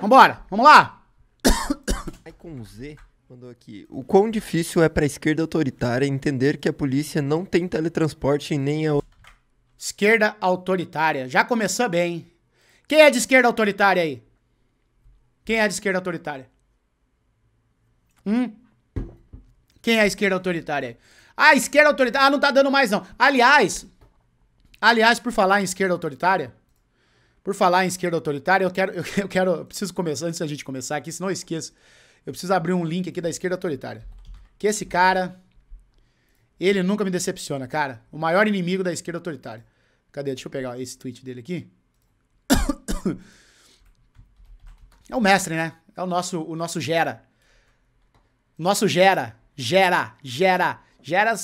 Vambora, vamos lá! Aí com Z mandou aqui. O quão difícil é para esquerda autoritária entender que a polícia não tem teletransporte nem a. Esquerda autoritária. Já começou bem. Quem é de esquerda autoritária aí? Quem é de esquerda autoritária? Hum? Quem é a esquerda autoritária? Ah, esquerda autoritária. Ah, não tá dando mais não. Aliás, aliás, por falar em esquerda autoritária, por falar em esquerda autoritária, eu quero, eu, quero, eu preciso começar, antes da gente começar aqui, senão eu esqueço, eu preciso abrir um link aqui da esquerda autoritária. Que esse cara, ele nunca me decepciona, cara. O maior inimigo da esquerda autoritária. Cadê? Deixa eu pegar esse tweet dele aqui. É o mestre, né? É o nosso, o nosso Gera. Nosso Gera, Gera, Gera, Gera,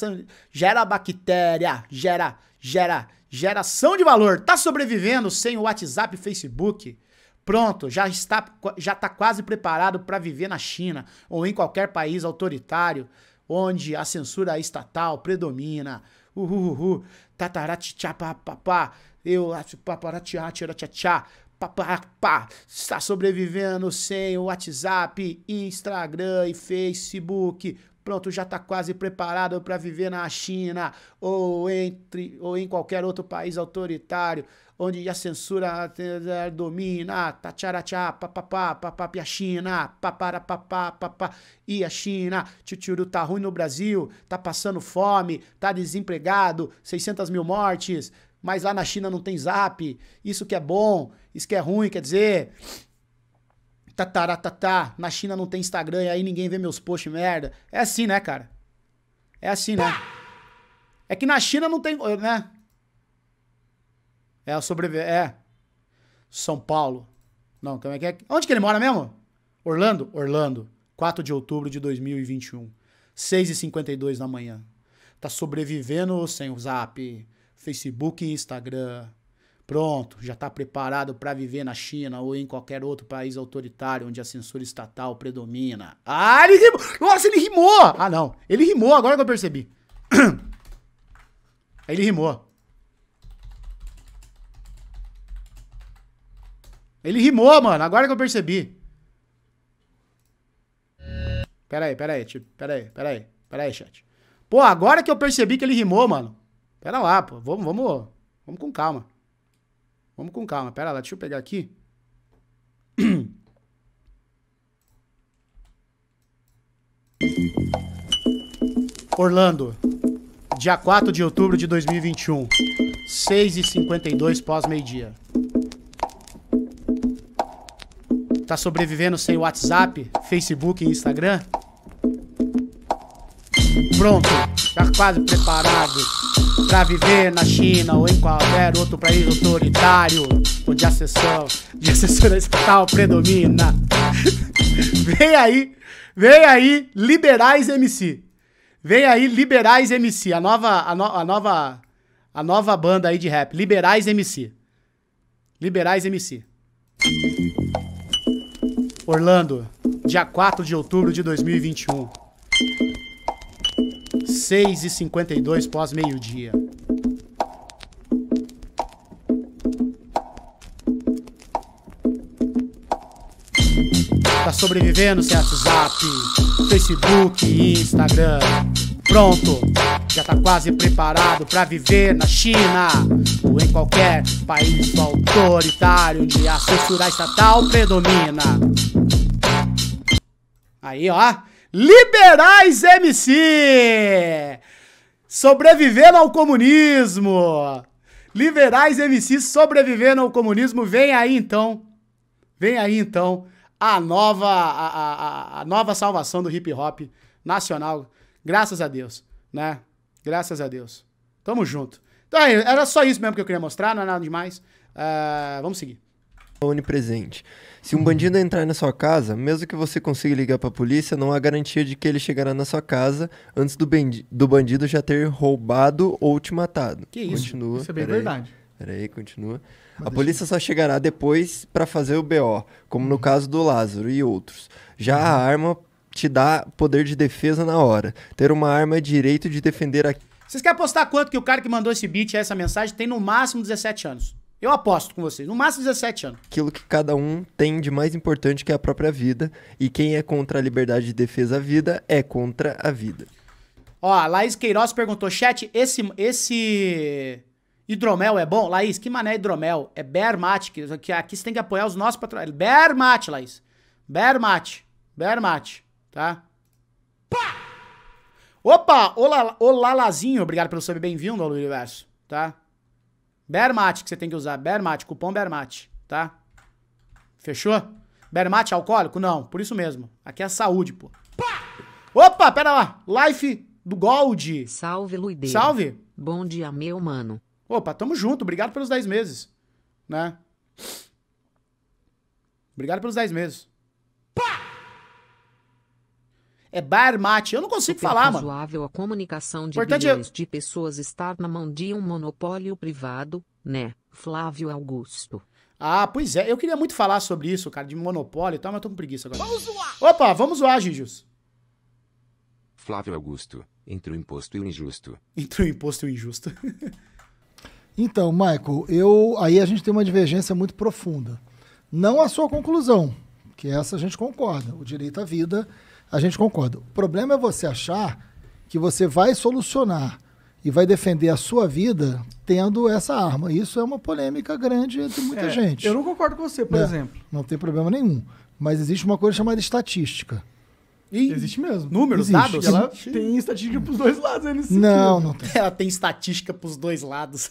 gera bactéria, Gera, Gera, Geração de valor. Tá sobrevivendo sem o WhatsApp e Facebook? Pronto, já está já tá quase preparado para viver na China ou em qualquer país autoritário onde a censura estatal predomina. Uhuhuhu, tataratichapapapá, eu paparatiatiratchá, papapá. Está sobrevivendo sem o WhatsApp, Instagram e Facebook pronto, já está quase preparado para viver na China ou, entre, ou em qualquer outro país autoritário, onde a censura eh, domina, tacharachá, papapá, papapá, a China, paparapapá, papapá, e a China, tchutchuru tá ruim no Brasil, tá passando fome, tá desempregado, 600 mil mortes, mas lá na China não tem zap, isso que é bom, isso que é ruim, quer dizer tataratatá, na China não tem Instagram e aí ninguém vê meus posts, merda. É assim, né, cara? É assim, né? É que na China não tem, né? É, sobreviver É. São Paulo. Não, como é que é? Onde que ele mora mesmo? Orlando? Orlando. 4 de outubro de 2021. 6h52 da manhã. Tá sobrevivendo sem o Zap, Facebook e Instagram. Pronto, já está preparado para viver na China ou em qualquer outro país autoritário onde a censura estatal predomina. Ah, ele rimou! Nossa, ele rimou! Ah, não. Ele rimou agora que eu percebi. Ele rimou. Ele rimou, mano. Agora que eu percebi. Pera aí, pera aí, tipo, pera aí, pera aí, pera aí, chat. Pô, agora que eu percebi que ele rimou, mano. Pera lá, pô. Vamos, vamos, vamos com calma. Vamos com calma. Pera lá, deixa eu pegar aqui. Orlando, dia 4 de outubro de 2021, 6h52 pós-meio-dia. Tá sobrevivendo sem WhatsApp, Facebook e Instagram? Pronto, já tá quase preparado. Pra viver na China ou em qualquer outro país autoritário, onde a sessão de assessor estatal predomina. vem aí, vem aí, Liberais MC. Vem aí, Liberais MC, a nova, a, no, a nova, a nova banda aí de rap, Liberais MC. Liberais MC. Orlando, dia 4 de outubro de 2021. 6h52 pós meio-dia. Tá sobrevivendo sem WhatsApp, Facebook, Instagram. Pronto, já tá quase preparado para viver na China ou em qualquer país autoritário onde a censura estatal predomina. Aí, ó. Liberais MC! Sobrevivendo ao comunismo! Liberais MC sobrevivendo ao comunismo, vem aí então. Vem aí então a nova a, a, a nova salvação do hip hop nacional. Graças a Deus, né? Graças a Deus. Tamo junto. Então é, era só isso mesmo que eu queria mostrar, não é nada demais. Uh, vamos seguir. Onipresente. Se um bandido entrar na sua casa, mesmo que você consiga ligar para a polícia, não há garantia de que ele chegará na sua casa antes do, do bandido já ter roubado ou te matado. Que isso? Continua, isso é bem Pera verdade. Peraí, continua. Mas a polícia eu... só chegará depois para fazer o BO, como uhum. no caso do Lázaro e outros. Já uhum. a arma te dá poder de defesa na hora. Ter uma arma é direito de defender a. Vocês querem apostar quanto que o cara que mandou esse beat, essa mensagem, tem no máximo 17 anos? Eu aposto com vocês, no máximo 17 anos. Aquilo que cada um tem de mais importante que é a própria vida. E quem é contra a liberdade de defesa da vida é contra a vida. Ó, a Laís Queiroz perguntou: chat, esse, esse hidromel é bom? Laís, que mané hidromel? É Bermate, que, que aqui você tem que apoiar os nossos patrocinadores. Bermate, Laís. Bermate. Bermate, tá? Pá! Opa! Olá, olá Lazinho. Obrigado pelo sub, bem-vindo ao Universo, tá? Bermate que você tem que usar. Bermate, cupom Bermate, tá? Fechou? Bermate alcoólico? Não, por isso mesmo. Aqui é saúde, pô. Pá! Opa, pera lá. Life do Gold. Salve, Luide. Salve. Bom dia, meu mano. Opa, tamo junto. Obrigado pelos 10 meses, né? Obrigado pelos 10 meses. É bar mate. Eu não consigo Super falar, mano. a comunicação de Importante é bilhões eu... de pessoas estar na mão de um monopólio privado, né, Flávio Augusto? Ah, pois é. Eu queria muito falar sobre isso, cara, de monopólio e tal, mas tô com preguiça agora. Vamos zoar! Opa, vamos zoar, Gijus. Flávio Augusto, entre o imposto e o injusto. Entre o imposto e o injusto. então, Michael, eu aí a gente tem uma divergência muito profunda. Não a sua conclusão, que essa a gente concorda. O direito à vida a gente concorda. O problema é você achar que você vai solucionar e vai defender a sua vida tendo essa arma. Isso é uma polêmica grande entre muita é, gente. Eu não concordo com você, por é, exemplo. Não tem problema nenhum. Mas existe uma coisa chamada estatística. E existe mesmo. Números, existe. dados. Ela tem estatística para os dois lados. Né, nesse não, sentido. não tem. Ela tem estatística para os dois lados.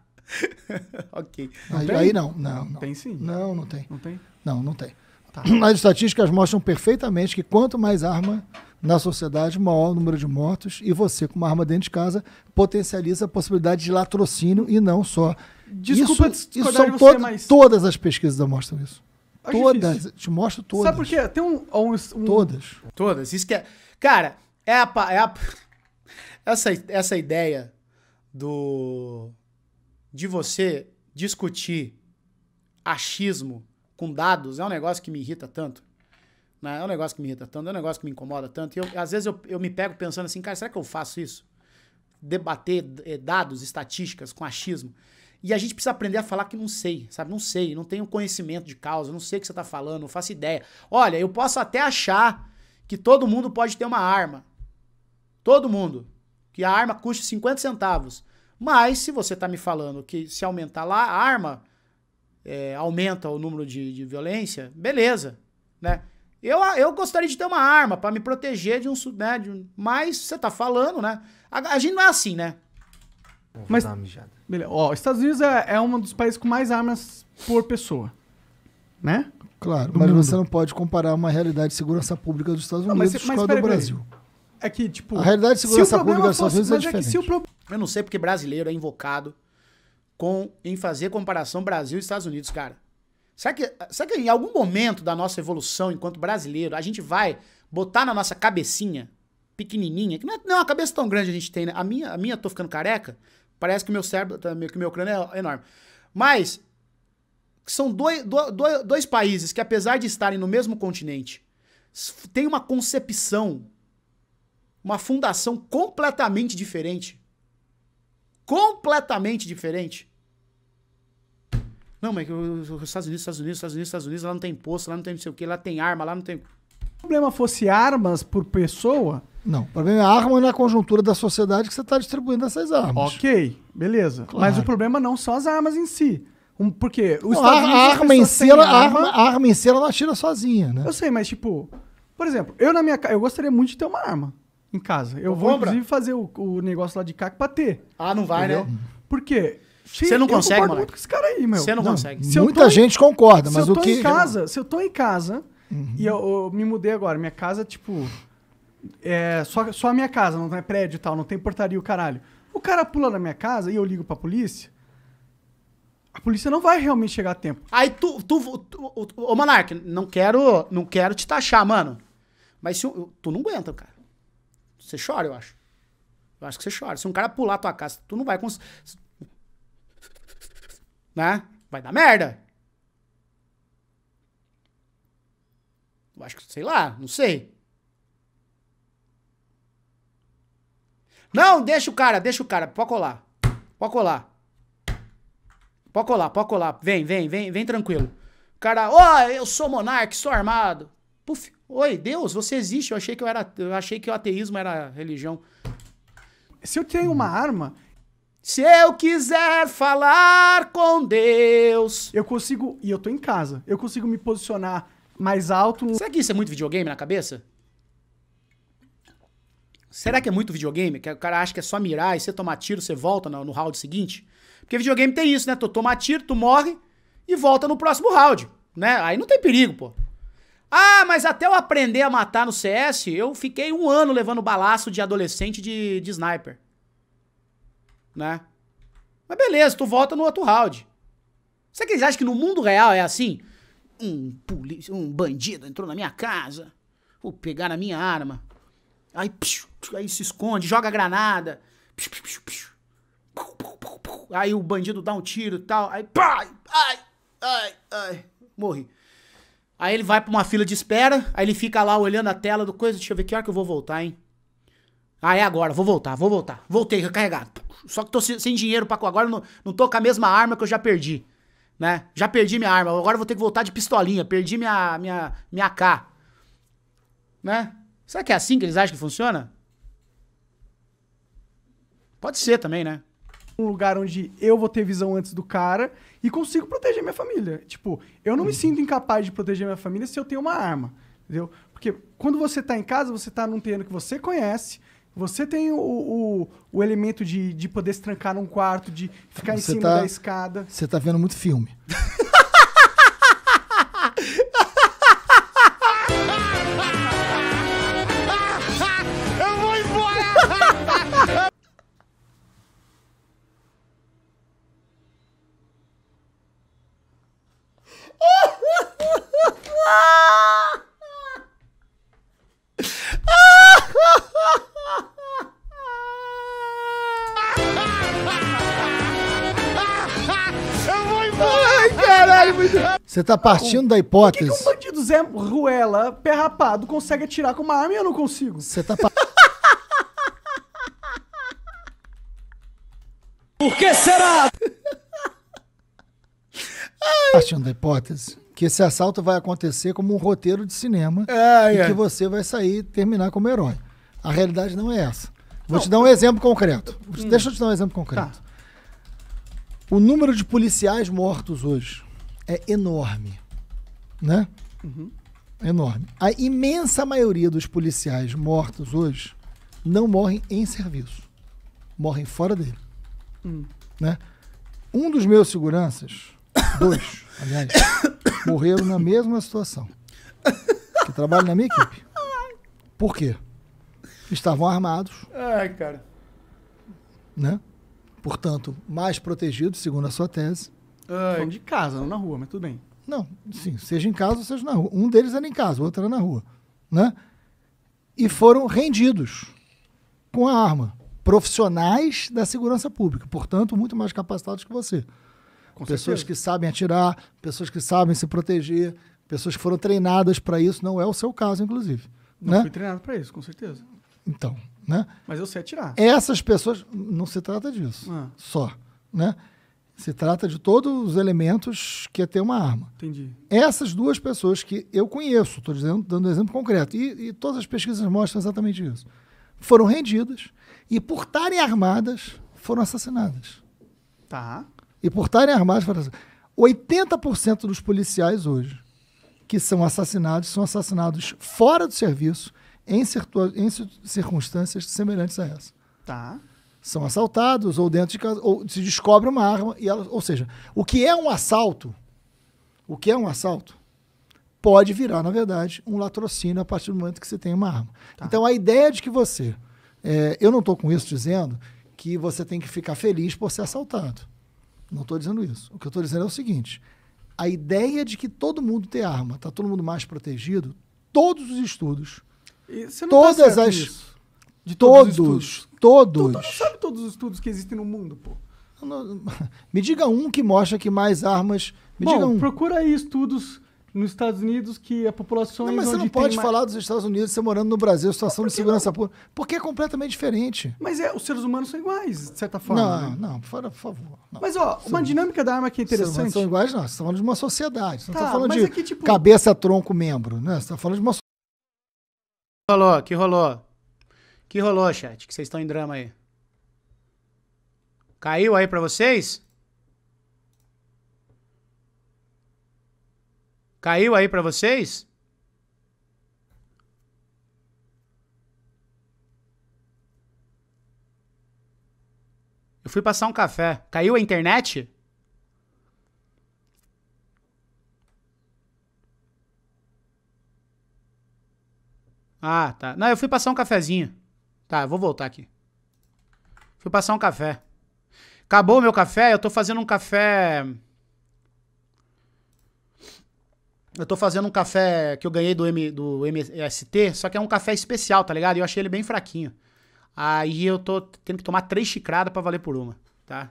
ok. Não aí, aí, não, não, não. Tem sim. Não, não tem. Não tem? Não, não tem. Tá. As estatísticas mostram perfeitamente que quanto mais arma na sociedade, maior o número de mortos, e você, com uma arma dentro de casa, potencializa a possibilidade de latrocínio e não só. Desculpa isso, isso são mais... Todas as pesquisas mostram isso. Acho todas. Difícil. Te mostro todas. Sabe por quê? Tem um, um, um... Todas. Todas. Isso que é... Cara, é a, é a... Essa, essa ideia do... De você discutir achismo com dados é um negócio que me irrita tanto. Né? É um negócio que me irrita tanto, é um negócio que me incomoda tanto. E eu, às vezes eu, eu me pego pensando assim, cara, será que eu faço isso? Debater eh, dados, estatísticas com achismo. E a gente precisa aprender a falar que não sei, sabe? Não sei, não tenho conhecimento de causa, não sei o que você está falando, não faço ideia. Olha, eu posso até achar que todo mundo pode ter uma arma. Todo mundo. Que a arma custe 50 centavos. Mas se você está me falando que se aumentar lá a arma, é, aumenta o número de, de violência, beleza, né? Eu, eu gostaria de ter uma arma para me proteger de um, né, Mas você tá falando, né? A, a gente não é assim, né? Mas, beleza. Ó, Estados Unidos é, é um dos países com mais armas por pessoa, né? Claro, Do mas mundo. você não pode comparar uma realidade de segurança pública dos Estados Unidos com a do Brasil. É que, tipo... A realidade de segurança se pública dos Estados Unidos é, é diferente. pro... Eu não sei porque brasileiro é invocado com em fazer comparação Brasil e Estados Unidos, cara. Será que, será que em algum momento da nossa evolução enquanto brasileiro, a gente vai botar na nossa cabecinha pequenininha, que não é, não é uma cabeça tão grande a gente tem, né? A minha, a minha tô ficando careca, parece que o meu cérebro, tá, que o meu crânio é enorme. Mas são dois, dois, dois países que, apesar de estarem no mesmo continente, têm uma concepção, uma fundação completamente diferente. Completamente diferente. Não, mas é os Estados Unidos, Estados Unidos, Estados Unidos, Estados Unidos, lá não tem imposto, lá não tem não sei o que, lá tem arma, lá não tem. O problema fosse armas por pessoa. Não, o problema é a arma na é conjuntura da sociedade que você está distribuindo essas armas. Ok, beleza. Claro. Mas o problema não são as armas em si. Um, porque os não, a, a, arma em si, ela, arma... a arma em si, ela não atira sozinha, né? Eu sei, mas tipo, por exemplo, eu na minha casa, eu gostaria muito de ter uma arma em casa. Eu, eu vou, compra. inclusive, fazer o, o, negócio lá de caco para ter. Ah, não vai, né? entendeu? né? Porque você não consegue, eu concordo com esse cara aí, meu. Você não, não consegue. muita gente em, concorda, mas o que... Se eu tô em casa, se eu tô em casa, uhum. e eu, eu, me mudei agora, minha casa, tipo... É só, só a minha casa, não tem é prédio e tal, não tem portaria, o caralho. O cara pula na minha casa e eu ligo pra polícia, a polícia não vai realmente chegar a tempo. Aí tu... tu, tu, tu ô, Monark, não quero, não quero te taxar, mano. Mas se, tu não aguenta, cara. Você chora, eu acho. Eu acho que você chora. Se um cara pular tua casa, tu não vai conseguir né? Vai dar merda. Eu acho que, sei lá, não sei. Não, deixa o cara, deixa o cara, pode colar. Pode colar. Pode colar, pode colar. Vem, vem, vem, vem tranquilo. O cara, ó, oh, eu sou monarca, sou armado. Puf, oi, Deus, você existe. Eu achei que eu era, eu achei que o ateísmo era religião. Se eu tenho uma arma, se eu quiser falar com Deus. Eu consigo. E eu tô em casa. Eu consigo me posicionar mais alto. Será que isso é muito videogame na cabeça? Será que é muito videogame? Que o cara acha que é só mirar e você tomar tiro, você volta no, no round seguinte? Porque videogame tem isso, né? Tu toma tiro, tu morre e volta no próximo round, né? Aí não tem perigo, pô. Ah, mas até eu aprender a matar no CS, eu fiquei um ano levando balaço de adolescente de, de sniper né? Mas beleza, tu volta no outro round. Você que acha que no mundo real é assim? Um polícia, um bandido entrou na minha casa, vou pegar na minha arma. Aí, psiu, aí se esconde, joga granada. Psiu, psiu, aí o bandido dá um tiro e tal. Aí, pá, ai, ai, ai, morri. Aí ele vai pra uma fila de espera, aí ele fica lá olhando a tela do coisa. Deixa eu ver que hora que eu vou voltar, hein? Ah, é agora, vou voltar, vou voltar. Voltei, recarregado. Só que tô sem dinheiro pra. Agora não, não tô com a mesma arma que eu já perdi. Né? Já perdi minha arma, agora vou ter que voltar de pistolinha, perdi minha, minha, minha AK. Né? Será que é assim que eles acham que funciona? Pode ser também, né? Um lugar onde eu vou ter visão antes do cara e consigo proteger minha família. Tipo, eu não me sinto incapaz de proteger minha família se eu tenho uma arma, entendeu? Porque quando você tá em casa, você tá num terreno que você conhece, você tem o, o, o elemento de, de poder se trancar num quarto, de ficar você em cima tá, da escada. Você tá vendo muito filme. Você está partindo da hipótese. Por que, que um bandido Zé Ruela, pé rapado, consegue atirar com uma arma e eu não consigo? Você está partindo. Por que será? Partindo da hipótese que esse assalto vai acontecer como um roteiro de cinema é, e que você vai sair e terminar como herói. A realidade não é essa. Vou não, te dar um exemplo concreto. Hum. Deixa eu te dar um exemplo concreto. Tá. O número de policiais mortos hoje é enorme, né? Uhum. Enorme. A imensa maioria dos policiais mortos hoje não morrem em serviço, morrem fora dele, uhum. né? Um dos meus seguranças, dois, aliás, morreram na mesma situação. Que trabalha na minha equipe. Por quê? Estavam armados. Ai, cara. Né? Portanto, mais protegidos, segundo a sua tese de casa, não na rua, mas tudo bem. Não, sim, seja em casa ou seja na rua. Um deles era em casa, o outro era na rua. Né? E foram rendidos com a arma. Profissionais da segurança pública, portanto, muito mais capacitados que você. Com pessoas certeza. que sabem atirar, pessoas que sabem se proteger, pessoas que foram treinadas para isso. Não é o seu caso, inclusive. Não né? fui treinado para isso, com certeza. Então, né? Mas eu sei atirar. Essas pessoas. Não se trata disso. Ah. Só. Né? Se trata de todos os elementos que é ter uma arma. Entendi. Essas duas pessoas que eu conheço, estou dando um exemplo concreto, e, e todas as pesquisas mostram exatamente isso, foram rendidas e, por estarem armadas, foram assassinadas. Tá. E por estarem armadas, foram assassinadas. 80% dos policiais hoje que são assassinados são assassinados fora do serviço em, em circunstâncias semelhantes a essa. Tá são assaltados ou dentro de casa, ou se descobre uma arma e ela, ou seja, o que é um assalto, o que é um assalto pode virar, na verdade, um latrocínio a partir do momento que você tem uma arma. Tá. Então a ideia de que você, é, eu não estou com isso dizendo que você tem que ficar feliz por ser assaltado. Não estou dizendo isso. O que eu estou dizendo é o seguinte: a ideia de que todo mundo tem arma, está todo mundo mais protegido, todos os estudos, tá todas tá as de todos, todos todos. Tu, tu tá- não sabe todos os estudos que existem no mundo, pô. Me diga um que mostra que mais armas. Me Bom, diga um. procura aí estudos nos Estados Unidos que a população. Não, mas você não pode falar dos Estados Unidos você morando no Brasil, situação de segurança pública. Porque é completamente diferente. Mas é, os seres humanos são iguais, de certa forma. Não, né? não, por, favor. Não. Mas, ó, uma dinâmica da arma que é interessante. Não são iguais, não. Você está falando de uma sociedade. Você tá, não está falando de é que, tipo... cabeça, tronco, membro. Né? Você está falando de uma. Que rolou, que rolou que rolou, chat? Que vocês estão em drama aí? Caiu aí pra vocês? Caiu aí pra vocês? Eu fui passar um café. Caiu a internet? Ah, tá. Não, eu fui passar um cafezinho. Tá, vou voltar aqui. Fui passar um café. Acabou o meu café, eu tô fazendo um café... Eu tô fazendo um café que eu ganhei do, M, do MST, só que é um café especial, tá ligado? Eu achei ele bem fraquinho. Aí eu tô tendo que tomar três xicradas pra valer por uma, tá?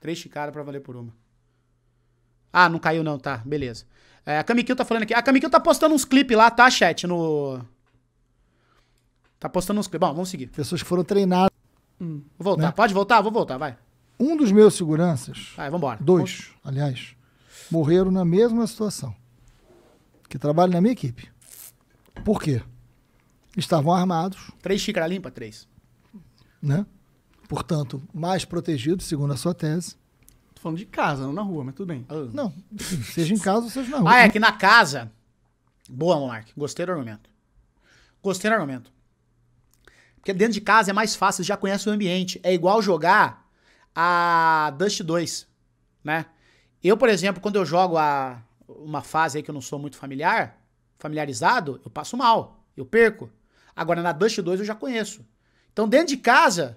Três xicradas pra valer por uma. Ah, não caiu não, tá. Beleza. É, a Kamikyu tá falando aqui. A Kamikyu tá postando uns clipes lá, tá, chat? No... Tá postando uns clipes. Bom, vamos seguir. Pessoas que foram treinadas. Hum, vou voltar. Né? Pode voltar? Vou voltar, vai. Um dos meus seguranças. Vai, vambora. Dois, vamos... aliás, morreram na mesma situação. Que trabalham na minha equipe. Por quê? Estavam armados. Três xícaras limpas? Três. Né? Portanto, mais protegidos, segundo a sua tese. Tô falando de casa, não na rua, mas tudo bem. Ah. Ah. Não, seja em casa ou seja na rua. Ah, é que na casa. Boa, Monark. Gostei do argumento. Gostei do argumento. Porque dentro de casa é mais fácil, você já conhece o ambiente. É igual jogar a Dust 2, né? Eu, por exemplo, quando eu jogo a uma fase aí que eu não sou muito familiar, familiarizado, eu passo mal, eu perco. Agora na Dust 2 eu já conheço. Então dentro de casa,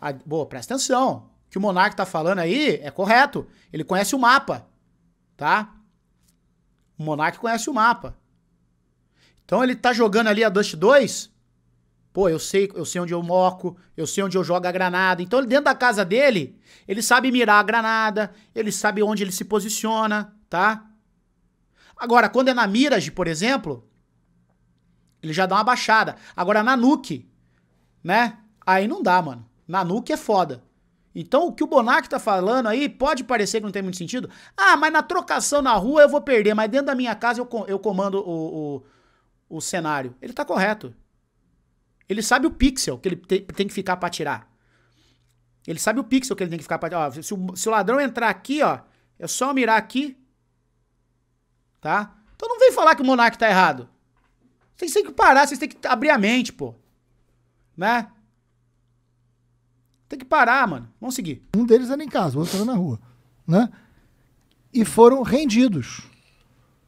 a, boa, presta atenção, o que o Monark tá falando aí é correto. Ele conhece o mapa, tá? O Monark conhece o mapa. Então ele tá jogando ali a Dust 2, Pô, eu sei, eu sei onde eu moco, eu sei onde eu jogo a granada. Então, dentro da casa dele, ele sabe mirar a granada, ele sabe onde ele se posiciona, tá? Agora, quando é na Mirage, por exemplo, ele já dá uma baixada. Agora, na Nuke, né? Aí não dá, mano. Na Nuke é foda. Então, o que o Bonac tá falando aí pode parecer que não tem muito sentido. Ah, mas na trocação na rua eu vou perder, mas dentro da minha casa eu, eu comando o, o, o cenário. Ele tá correto. Ele sabe o pixel que ele te, tem que ficar para tirar. Ele sabe o pixel que ele tem que ficar para tirar. Se o, se o ladrão entrar aqui, ó, é só mirar aqui. Tá? Então não vem falar que o Monark tá errado. Vocês têm que parar, vocês têm que abrir a mente, pô. Né? Tem que parar, mano. Vamos seguir. Um deles era em casa, o outro era na rua. Né? E foram rendidos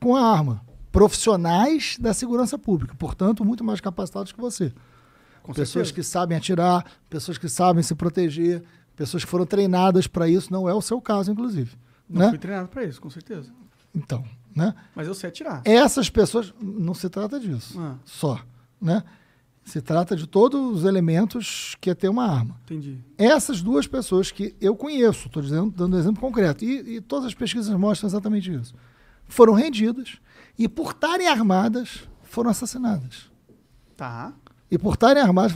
com a arma. Profissionais da segurança pública, portanto, muito mais capacitados que você. Com pessoas certeza. que sabem atirar, pessoas que sabem se proteger, pessoas que foram treinadas para isso. Não é o seu caso, inclusive. Não né? fui treinado para isso, com certeza. Então, né? Mas eu sei atirar. Essas pessoas. Não se trata disso. Ah. Só. Né? Se trata de todos os elementos que é ter uma arma. Entendi. Essas duas pessoas que eu conheço, estou dizendo, dando um exemplo concreto, e, e, todas as pesquisas mostram exatamente isso, foram rendidas e, por estarem armadas, foram assassinadas. Tá e por estarem armados,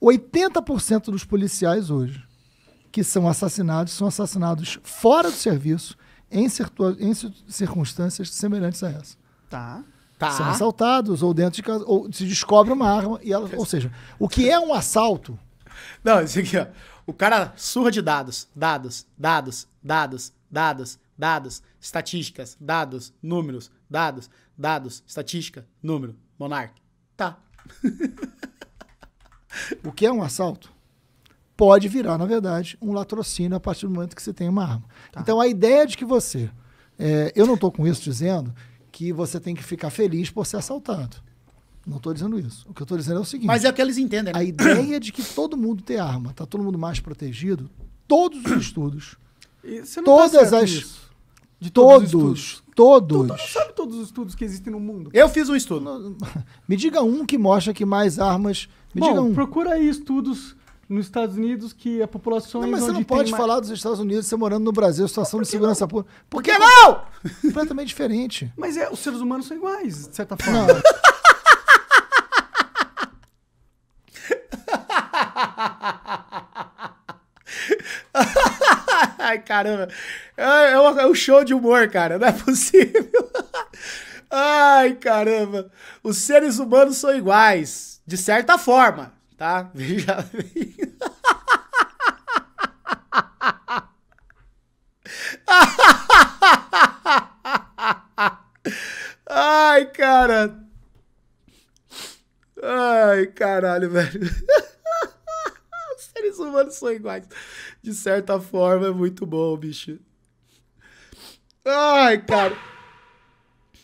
80% assim, dos policiais hoje que são assassinados são assassinados fora do serviço em, em circunstâncias semelhantes a essa. Tá. Tá. São assaltados ou dentro de casa, ou se descobre uma arma e ela, ou seja, o que é um assalto? Não, isso aqui, ó. O cara surra de dados, dados, dados, dados, dados, dados, estatísticas, dados, números, dados, dados, estatística, número, monarca. Tá. O que é um assalto pode virar, na verdade, um latrocínio a partir do momento que você tem uma arma. Tá. Então, a ideia de que você. É, eu não estou com isso dizendo que você tem que ficar feliz por ser assaltado. Não estou dizendo isso. O que eu estou dizendo é o seguinte. Mas é o que eles entendem. Né? A ideia de que todo mundo tem arma, está todo mundo mais protegido, todos os estudos, tá todas tá as... Isso. De todos, todos Todos. Tu, tu, não sabe todos os estudos que existem no mundo. Eu fiz um estudo. Me diga um que mostra que mais armas. Me Bom, diga um. Procura aí estudos nos Estados Unidos que a população. Não, é mas você não pode falar dos Estados Unidos você morando no Brasil, situação de segurança pública. Por que é não? Completamente diferente. Mas é, os seres humanos são iguais, de certa forma. Não. Ai, caramba. É, um, é um show de humor, cara. Não é possível. Ai, caramba. Os seres humanos são iguais. De certa forma, tá? Veja bem. Ai, cara. Ai, caralho, velho. humanos são iguais. De certa forma, é muito bom, bicho. Ai, cara.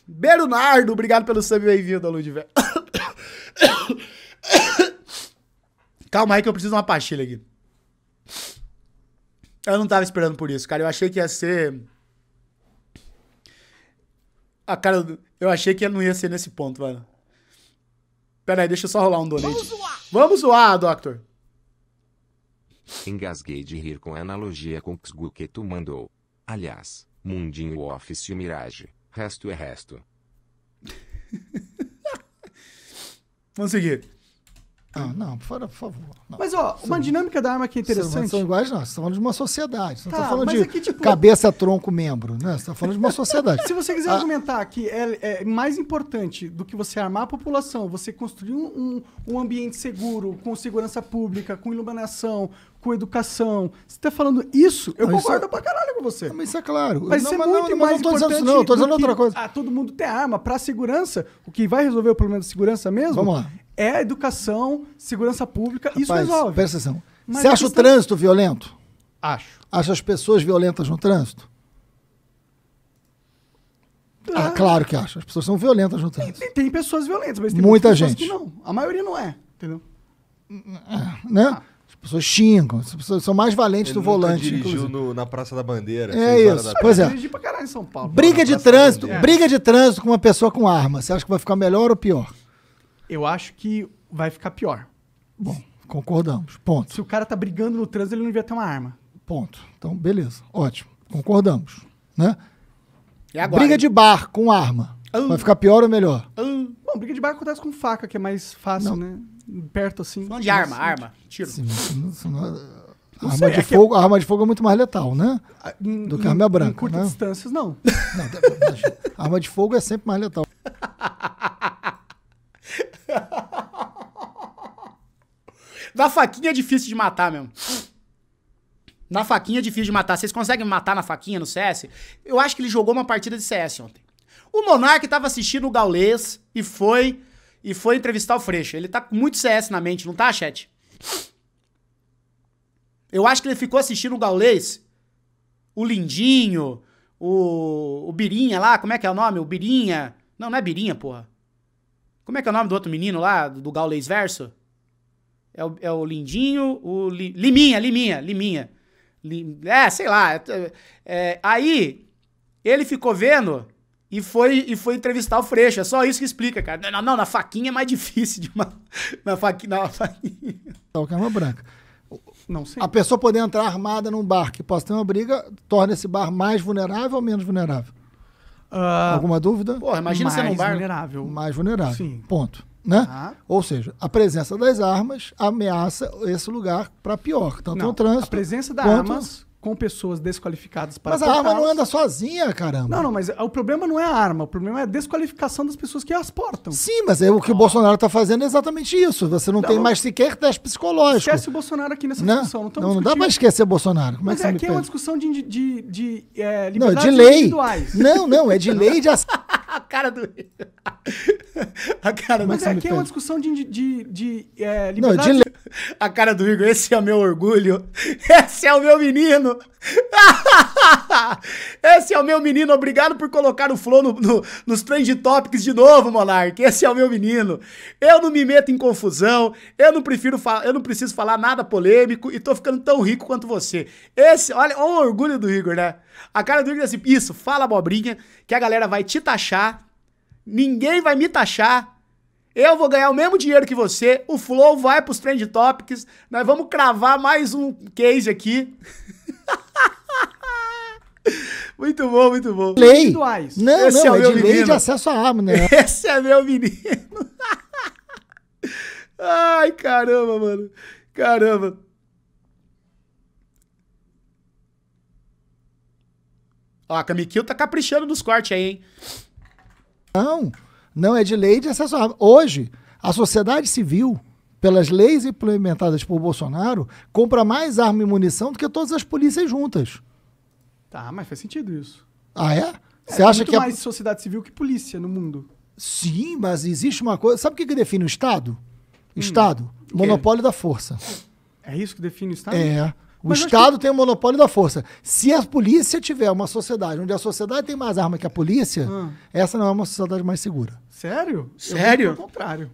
Bernardo, obrigado pelo sub bem-vindo, Ludivê. Calma aí que eu preciso de uma pastilha aqui. Eu não tava esperando por isso, cara. Eu achei que ia ser. A cara, eu achei que não ia ser nesse ponto, mano. Pera aí, deixa eu só rolar um donate. Vamos zoar! Vamos zoar, Doctor. Engasguei de rir com a analogia com o que tu mandou. Aliás, mundinho Office Mirage, resto é resto. Vamos seguir. Ah, não, não, por, favor. Não. Mas, ó, uma são, dinâmica da arma que é interessante. São, iguais, não. Você tá falando de uma sociedade. Você tá, não tá, tá falando de aqui, é tipo... cabeça, tronco, membro, né? Você tá falando de uma sociedade. Se você quiser ah. argumentar que é, é, mais importante do que você armar a população, você construir um, um, um ambiente seguro, com segurança pública, com iluminação, com educação. Você tá falando isso? Eu não, ah, concordo isso... É- pra caralho com você. Mas isso é claro. Mas não, é mas muito não, mais não, importante. Dizendo, não, tô dizendo outra coisa. Ah, todo mundo tem arma para segurança. O que vai resolver o problema da segurança mesmo? Vamos lá. É a educação, segurança pública, Rapaz, isso resolve. Presta atenção. você acha questão... o trânsito violento? Acho. Acha as pessoas violentas no trânsito? Ah, ah. claro que acho. As pessoas são violentas no trânsito. Tem, tem pessoas violentas, mas tem muita gente. que não. A maioria não é, entendeu? É, né? Ah pessoas xingam, as pessoas são mais valentes Ele do volante. Dirigiu no, na Praça da Bandeira. É isso. Da... Pois é. Dirigi pra caralho em São Paulo. Briga de trânsito, briga de trânsito com uma pessoa com arma. Você acha que vai ficar melhor ou pior? Eu acho que vai ficar pior. Bom, concordamos. Ponto. Se o cara tá brigando no trânsito, ele não devia ter uma arma. Ponto. Então, beleza. Ótimo. Concordamos, né? E agora? Briga de bar com arma. Vai ficar pior ou melhor? de barco acontece com faca, que é mais fácil, não. né? Perto assim. Falando de arma, arma, tiro. Sim, não, não arma, sei, de é fogo, é... arma de fogo é muito mais letal, né? Ah, Do que arma branca. Em curtas né? distâncias, não. não arma de fogo é sempre mais letal. Na faquinha é difícil de matar mesmo. Na faquinha é difícil de matar. Vocês conseguem matar na faquinha no CS? Eu acho que ele jogou uma partida de CS ontem. O Monark estava assistindo o Gaulês e foi e foi entrevistar o Freixo. Ele tá com muito CS na mente, não tá, chat? Eu acho que ele ficou assistindo o Gaulês, o Lindinho, o, o Birinha lá, como é que é o nome? O Birinha. Não, não é Birinha, porra. Como é que é o nome do outro menino lá, do, do Gaulês Verso? É o, é o Lindinho, o Li, Liminha, Liminha, Liminha. Lim, é, sei lá. É, é, aí, ele ficou vendo e foi, e foi entrevistar o Freixo. É só isso que explica, cara. Não, não na faquinha é mais difícil de uma. Na faquinha. Na tá, faquinha. É o Branca. Não sei. A pessoa poder entrar armada num bar que possa ter uma briga, torna esse bar mais vulnerável ou menos vulnerável? Uh, Alguma dúvida? Porra, imagina mais num bar. vulnerável. Mais vulnerável. Sim. Ponto. Né? Ah. Ou seja, a presença das armas ameaça esse lugar para pior, tanto não, trânsito. A presença das armas com pessoas desqualificadas para Mas a arma não anda sozinha, caramba. Não, não, mas o problema não é a arma, o problema é a desqualificação das pessoas que as portam. Sim, mas é o que o Bolsonaro está fazendo é exatamente isso. Você não, não tem mais sequer teste psicológico. Esquece o Bolsonaro aqui nessa não, discussão. Não, não, não, dá para esquecer o Bolsonaro. Como é mas é, aqui é uma discussão de, de, de, de é, não, de lei. Não, não, é de lei de... a cara do. a cara Mas do é, aqui é uma discussão de, de, de, de é, liberdade. Não, de... A cara do Igor, esse é o meu orgulho. Esse é o meu menino. esse é o meu menino. Obrigado por colocar o Flow no, no, nos Trend Topics de novo, Monark. Esse é o meu menino. Eu não me meto em confusão. Eu não prefiro eu não preciso falar nada polêmico e tô ficando tão rico quanto você. Esse, olha, olha o orgulho do Igor, né? A cara do Igor assim, isso, fala abobrinha, que a galera vai te taxar, ninguém vai me taxar, eu vou ganhar o mesmo dinheiro que você, o Flow vai pros Trend Topics, nós vamos cravar mais um case aqui. muito bom, muito bom. Lei. Não, Esse não, é, é de menino. lei de acesso à arma, né? Esse é meu menino. Ai, caramba, mano. Caramba. Ó, a Kamikil tá caprichando nos cortes aí, hein? Não, não é de lei de acesso à arma. Hoje, a sociedade civil, pelas leis implementadas por Bolsonaro, compra mais arma e munição do que todas as polícias juntas. Tá, mas faz sentido isso. Ah, é? é Você é, acha muito que. É mais sociedade civil que polícia no mundo. Sim, mas existe uma coisa. Sabe o que, define o Estado? Hum. Estado, monopólio da força. É isso que define o Estado? É. O Mas Estado que... tem o monopólio da força. Se a polícia tiver uma sociedade onde a sociedade tem mais arma que a polícia, ah. essa não é uma sociedade mais segura. Sério? Sério? Eu, ao contrário.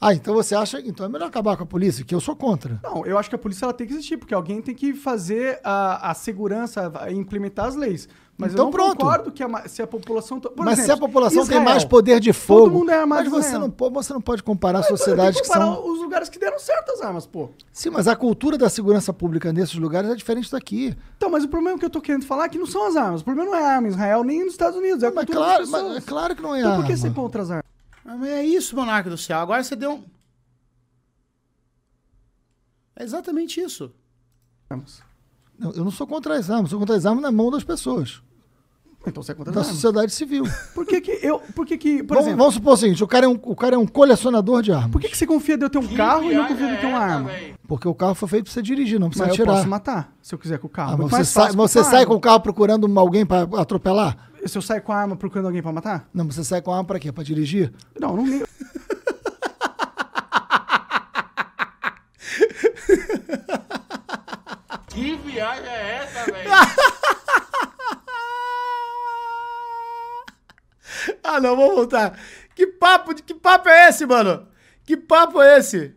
Ah, então você acha então é melhor acabar com a polícia, que eu sou contra. Não, eu acho que a polícia ela tem que existir, porque alguém tem que fazer a, a segurança, implementar as leis. Mas então, eu não pronto. concordo que a, se a população. Tá, por mas exemplo, se a população Israel, tem mais poder de fogo. Todo mundo é armado mas você não, você não pode comparar sociedades que são. os lugares que deram certas armas, pô. Sim, mas a cultura da segurança pública nesses lugares é diferente daqui. Então, mas o problema que eu tô querendo falar é que não são as armas. O problema não é a arma em Israel nem nos Estados Unidos. É a mas claro, mas, é claro que não é então, arma. Então por que você é contra as armas? Ah, mas é isso, monarca do céu. Agora você deu um... É exatamente isso. Não, eu não sou contra as armas, sou contra as armas na mão das pessoas. Então você é contra da sociedade civil. Por que que eu... Por que que... Por vamos, exemplo, vamos supor o seguinte, o cara, é um, o cara é um colecionador de armas. Por que que você confia de eu ter um carro e não confia de eu ter uma arma? Porque o carro foi feito pra você dirigir, não precisa mas atirar. eu posso matar, se eu quiser com o carro. Ah, mas você, sai, você sai com o carro procurando alguém pra atropelar? se eu com a arma procurando alguém pra matar? Não, mas você sai com a arma pra quê? Pra dirigir? Não, não ligo. que viagem é essa, velho? ah, não, vou voltar. Que papo, que papo é esse, mano? Que papo é esse?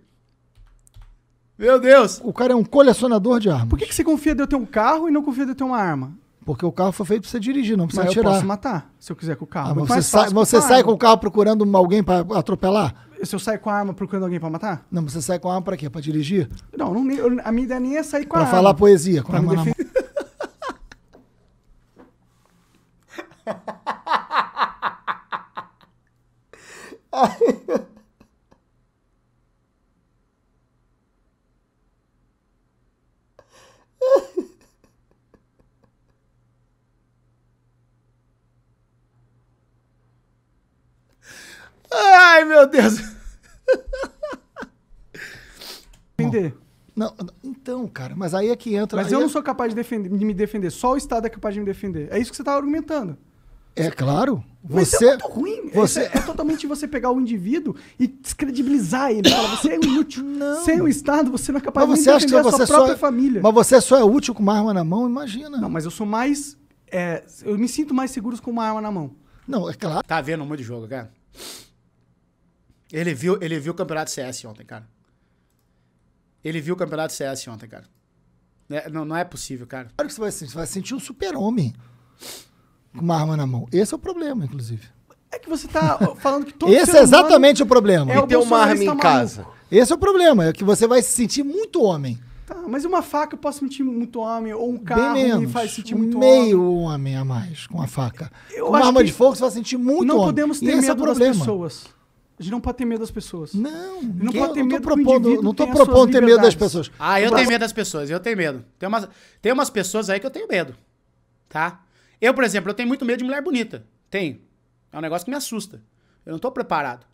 Meu Deus! O cara é um colecionador de armas. Por que, que você confia de eu ter um carro e não confia de eu ter uma arma? Porque o carro foi feito para você dirigir, não precisa mas atirar. eu posso matar, se eu quiser com o carro. Ah, mas você, sai, você com sai com o carro procurando alguém para atropelar? Se eu com a arma procurando alguém para matar? Não, você sai com a arma para quê? Para dirigir? Não, não eu, a minha ideia nem é sair com pra a arma. Para falar poesia. Pra me defender. Mas aí é que entra. Mas eu não é... sou capaz de, defender, de me defender. Só o Estado é capaz de me defender. É isso que você está argumentando. É claro. É você Mas é muito ruim. É você é, é, totalmente você pegar o indivíduo e descredibilizar ele. Fala, você é inútil. Não. Sem é o Estado, você não é capaz de defender acha que a sua própria é... família. Mas você só é útil com uma arma na mão, imagina. Não, mas eu sou mais. É, eu me sinto mais seguro com uma arma na mão. Não, é claro. Tá vendo de jogo, cara. Ele viu, ele viu o campeonato CS ontem, cara. Ele viu o campeonato CS ontem, cara. É, não, não é possível, cara. Claro que você vai sentir. Você vai sentir um super-homem com uma arma na mão. Esse é o problema, inclusive. É que você tá falando que todo Esse é exatamente o problema. É o e ter uma arma em casa. Esse é o problema, é que você vai se sentir muito homem. Tá, mas uma faca eu posso sentir muito homem, ou um carro me faz sentir muito homem. meio homem. a mais com a faca. Eu com uma arma de fogo você vai sentir muito não homem. podemos ter E esse é o das problema. pessoas. A gente não pode ter medo das pessoas. Não, não pode ter medo propondo, Não tô propondo ter medo das pessoas. Ah, eu tenho medo das pessoas, eu tenho medo. Tem umas, tem umas pessoas aí que eu tenho medo, tá? Eu, por exemplo, eu tenho muito medo de mulher bonita. Tenho. É um negócio que me assusta. Eu não tô preparado.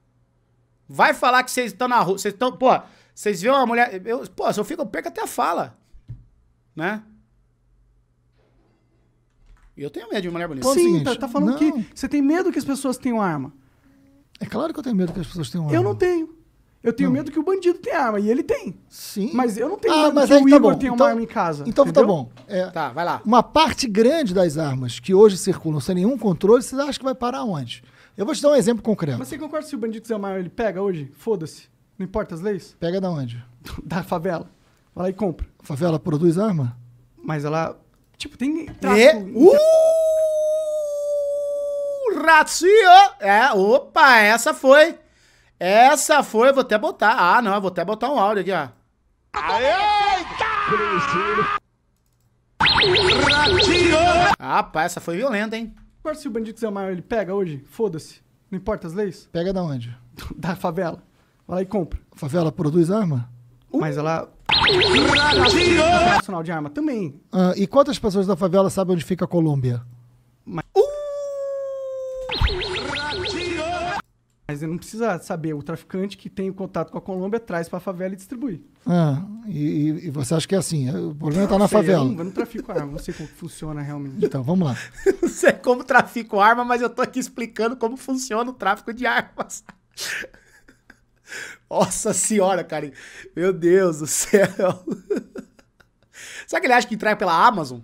Vai falar que vocês estão na rua, vocês estão, pô, vocês vêem uma mulher, eu, pô, se eu fico, eu perco até a fala, né? Eu tenho medo de mulher bonita. Sim, Sim tá, tá falando não. que você tem medo que as pessoas tenham arma. É claro que eu tenho medo que as pessoas tenham arma. Eu não tenho. Eu tenho não. medo que o bandido tenha arma, e ele tem. Sim. Mas eu não tenho ah, medo mas que aí, o tá Igor tenha então, uma arma em casa. Então tá entendeu? tá bom. É, tá, vai lá. Uma parte grande das armas que hoje circulam sem nenhum controle, vocês acham que vai parar onde? Eu vou te dar um exemplo concreto. Mas você concorda se o bandido quiser uma arma, ele pega hoje? Foda-se. Não importa as leis? Pega da onde? da favela. Vai lá e compra. A favela produz arma? Mas ela. Tipo, tem. É? Tráfico, é. Uh! Ratio! É, opa, essa foi. Essa foi, vou até botar. Ah, não, vou até botar um áudio aqui, ó. Rapaz, essa foi violenta, hein? Agora se o bandido maior, ele pega hoje, foda-se. Não importa as leis? Pega da onde? da favela. Vai lá e compra. A favela produz arma? Uh. Mas ela. Nacional de arma também. Ah, e quantas pessoas da favela sabem onde fica a Colômbia? Mas... Uh. Mas ele não precisa saber. O traficante que tem contato com a Colômbia traz para a favela e distribui. Ah, e, e, você acha que é assim? O problema está é na sei, favela. Eu não, eu não trafico arma, não sei como funciona realmente. Então, vamos lá. não sei como trafico arma, mas eu estou aqui explicando como funciona o tráfico de armas. Nossa senhora, cara. Meu Deus do céu. Será que ele acha que entrar pela Amazon?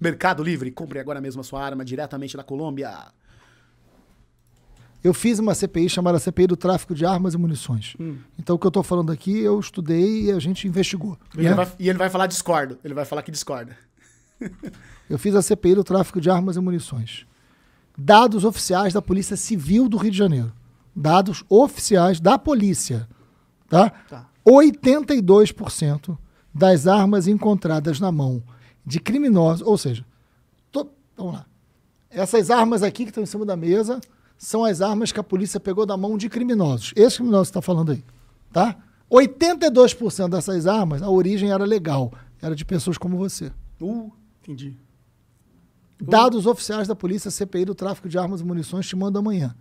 Mercado Livre, compre agora mesmo a sua arma diretamente da Colômbia. Eu fiz uma CPI chamada CPI do tráfico de armas e munições. Hum. Então, o que eu estou falando aqui, eu estudei e a gente investigou. E, né? ele vai, e ele vai falar discordo. Ele vai falar que discorda. eu fiz a CPI do tráfico de armas e munições. Dados oficiais da Polícia Civil do Rio de Janeiro. Dados oficiais da polícia. Tá? tá. 82% das armas encontradas na mão de criminosos, ou seja, to, vamos lá, essas armas aqui que estão em cima da mesa, são as armas que a polícia pegou da mão de criminosos. Esse criminoso que está falando aí, tá? 82% dessas armas, a origem era legal, era de pessoas como você. Uh, entendi. Dados uh. oficiais da polícia CPI do tráfico de armas e munições te mandam amanhã.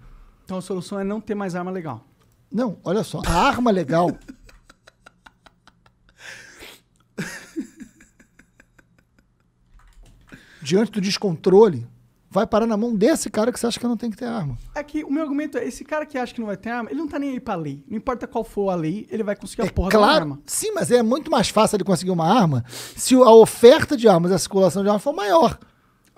Então a solução é não ter mais arma legal. Não, olha só, a arma legal. diante do descontrole, vai parar na mão desse cara que você acha que não tem que ter arma. É que o meu argumento é, esse cara que acha que não vai ter arma, ele não tá nem aí pra lei. Não importa qual for a lei, ele vai conseguir é a porra claro, da arma. Sim, mas é muito mais fácil ele conseguir uma arma se a oferta de armas, a circulação de armas for maior.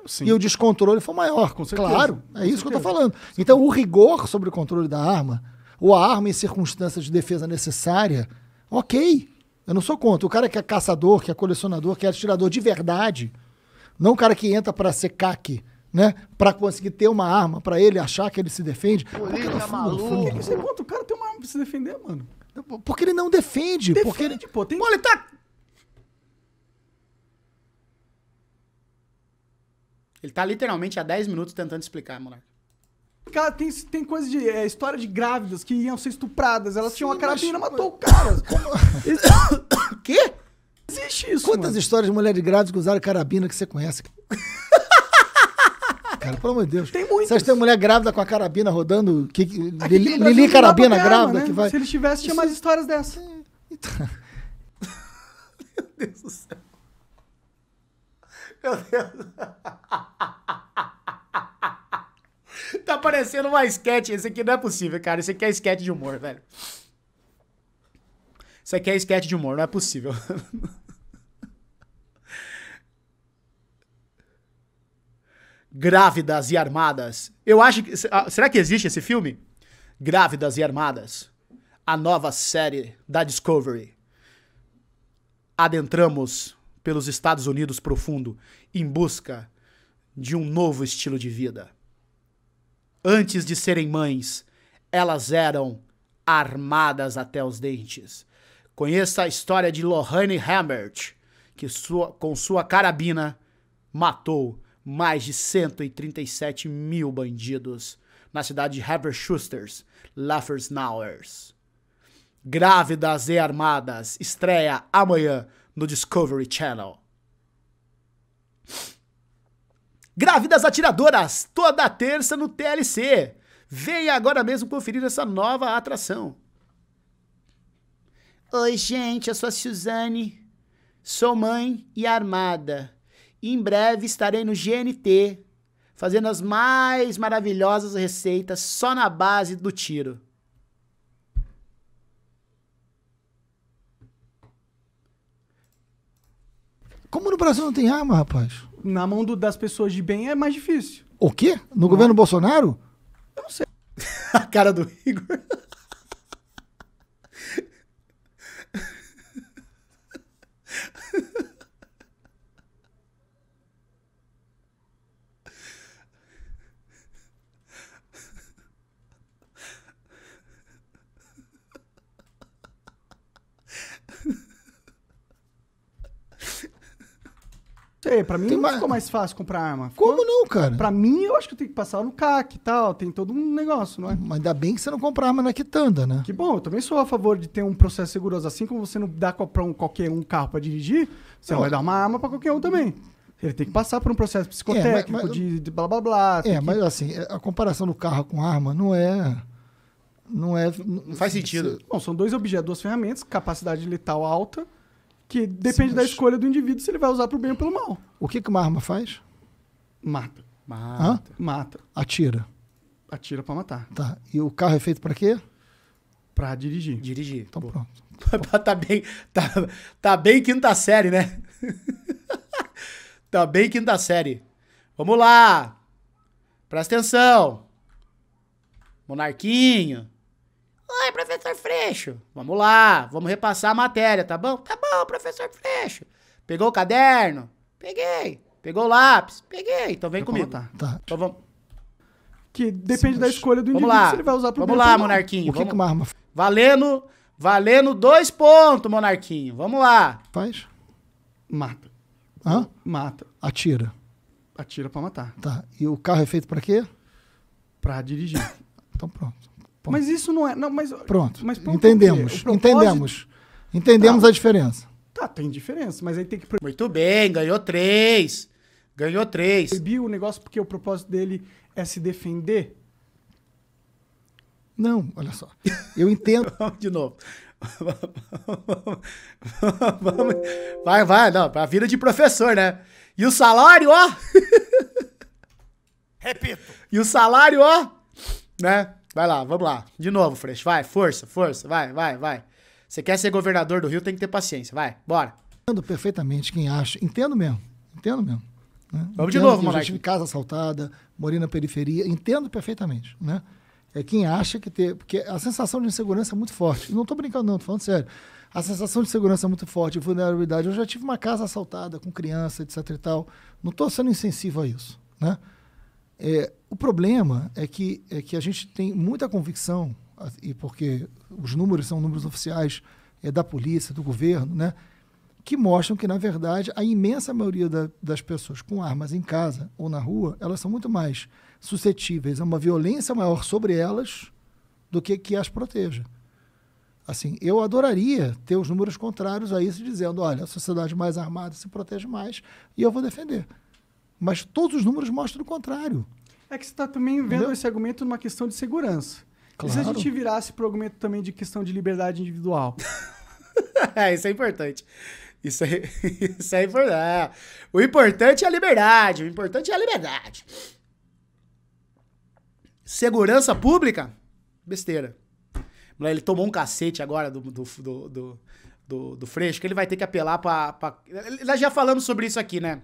Sim. E o descontrole for maior. Com certeza. Claro, é Com isso certeza. que eu tô falando. Então o rigor sobre o controle da arma, ou a arma em circunstâncias de defesa necessária, ok. Eu não sou contra. O cara que é caçador, que é colecionador, que é atirador de verdade, não o cara que entra para ser caque, né? Pra conseguir ter uma arma, pra ele achar que ele se defende. Polícia Pô, maluco. Por que você conta o cara tem uma arma pra se defender, mano? Porque ele não defende. Defende, porque ele... pô. Tem... Pô, ele tá... Ele tá literalmente há 10 minutos tentando explicar, moleque. Cara, tem, tem coisa de é, história de grávidas que iam ser estupradas. Elas Sim, tinham uma carabina, mas... matou o cara. Como... Quê? Existe isso. Quantas mano? histórias de mulher grávidas que usaram carabina que você conhece? cara, pelo amor de Deus. Tem muitos. Vocês têm mulher grávida com a carabina rodando. Que, Lili, Lili carabina grávida né? que vai. Se eles tivessem, tinha mais histórias dessas. É, então. Meu Deus do céu. Meu Deus. tá parecendo uma sketch. Esse aqui não é possível, cara. Esse aqui é sketch de humor, velho. Isso aqui é sketch de humor, não é possível. Grávidas e Armadas. Eu acho que. Ah, será que existe esse filme? Grávidas e Armadas. A nova série da Discovery. Adentramos pelos Estados Unidos profundo em busca de um novo estilo de vida. Antes de serem mães, elas eram armadas até os dentes. Conheça a história de Lohane Hammert, que sua, com sua carabina matou mais de 137 mil bandidos na cidade de Haverschusters, Laffersnauers. Grávidas e Armadas estreia amanhã no Discovery Channel. Grávidas Atiradoras, toda terça no TLC. Venha agora mesmo conferir essa nova atração. Oi, gente, eu sou a Suzane, sou mãe e armada em breve estarei no GNT fazendo as mais maravilhosas receitas só na base do tiro. Como no Brasil não tem arma, rapaz? Na mão do- das pessoas de bem é mais difícil. O quê? No governo Bolsonaro? Eu não sei. A cara do Igor. sei, pra mim tem não mais... ficou mais fácil comprar arma. Ficou... Como não, cara? Pra mim, eu acho que eu tenho que passar no CAC e tal, tem todo um negócio, não é? Mas ainda bem que você não compra arma na quitanda, né? Que bom, eu também sou a favor de ter um processo seguroso. Assim como você não dá pra um, qualquer um carro pra dirigir, você não. vai dar uma arma pra qualquer um também. Ele tem que passar por um processo psicotécnico, é, mas, mas, de, de, blá blá blá. É, que... mas assim, é, a comparação do carro com arma não é. Não é. Não faz sentido. Bom, são dois objetos, duas ferramentas, capacidade letal alta que depende Sim, da escolha do indivíduo se ele vai usar para o bem ou pelo mal. O que, que uma arma faz? Mata. Mata. Hã? Mata. Atira. Atira para matar. Tá. E o carro é feito para quê? Para dirigir. Dirigir. Então Pô. pronto. tá, bem, tá, tá bem quinta série, né? tá bem quinta série. Vamos lá! Presta atenção! Monarquinho! Oi, professor Freixo. Vamos lá, vamos repassar a matéria, tá bom? Tá bom, professor Freixo. Pegou o caderno? Peguei. Pegou o lápis? Peguei. Então vem Eu então comigo. Tá, tá. Então vamos. Que depende Sim, da escolha do indivíduo lá. se ele vai usar pro Vamos lá, monarquinho. O que vamos... que uma arma Valendo, valendo dois pontos, monarquinho. Vamos lá. Faz. Mata. Hã? Mata. Atira. Atira pra matar. Tá. E o carro é feito pra quê? Pra dirigir. então pronto. Ponto. Mas isso não é. Não, mas, Pronto. Mas entendemos, propósito... entendemos. Entendemos tá. a diferença. Tá, tem diferença, mas aí tem que. Muito bem, ganhou três. Ganhou três. Proibiu o negócio porque o propósito dele é se defender? Não, olha só. Eu entendo. De novo. vai, vai, não, pra vida de professor, né? E o salário, ó. Repito. E o salário, ó, né? Vai lá, vamos lá. De novo, Freixo. Vai, força, força. Vai, vai, vai. Você quer ser governador do Rio, tem que ter paciência. Vai, bora. Entendo perfeitamente quem acha. Entendo mesmo. Entendo mesmo. Né? Vamos Entendo de novo, Monarque. Eu tive casa assaltada, morei na periferia. Entendo perfeitamente, né? É quem acha que ter... Porque a sensação de insegurança é muito forte. Não estou brincando não, tô falando sério. A sensação de segurança é muito forte, vulnerabilidade. Eu já tive uma casa assaltada com criança, etc e tal. Não estou sendo insensível a isso, né? É, o problema é que, é que a gente tem muita convicção, e porque os números são números oficiais é, da polícia, do governo, né, que mostram que, na verdade, a imensa maioria da, das pessoas com armas em casa ou na rua, elas são muito mais suscetíveis a uma violência maior sobre elas do que que as proteja. Assim, eu adoraria ter os números contrários a isso, dizendo, olha, a sociedade mais armada se protege mais e eu vou defender. Mas todos os números mostram o contrário. É que você está também vendo Entendeu? esse argumento numa questão de segurança. Claro. E se a gente virasse para o argumento também de questão de liberdade individual? é, isso é importante. Isso é, isso é importante. É. O importante é a liberdade. O importante é a liberdade. Segurança pública? Besteira. Ele tomou um cacete agora do, do, do, do, do Freixo, que ele vai ter que apelar para. Pra... Nós tá já falamos sobre isso aqui, né?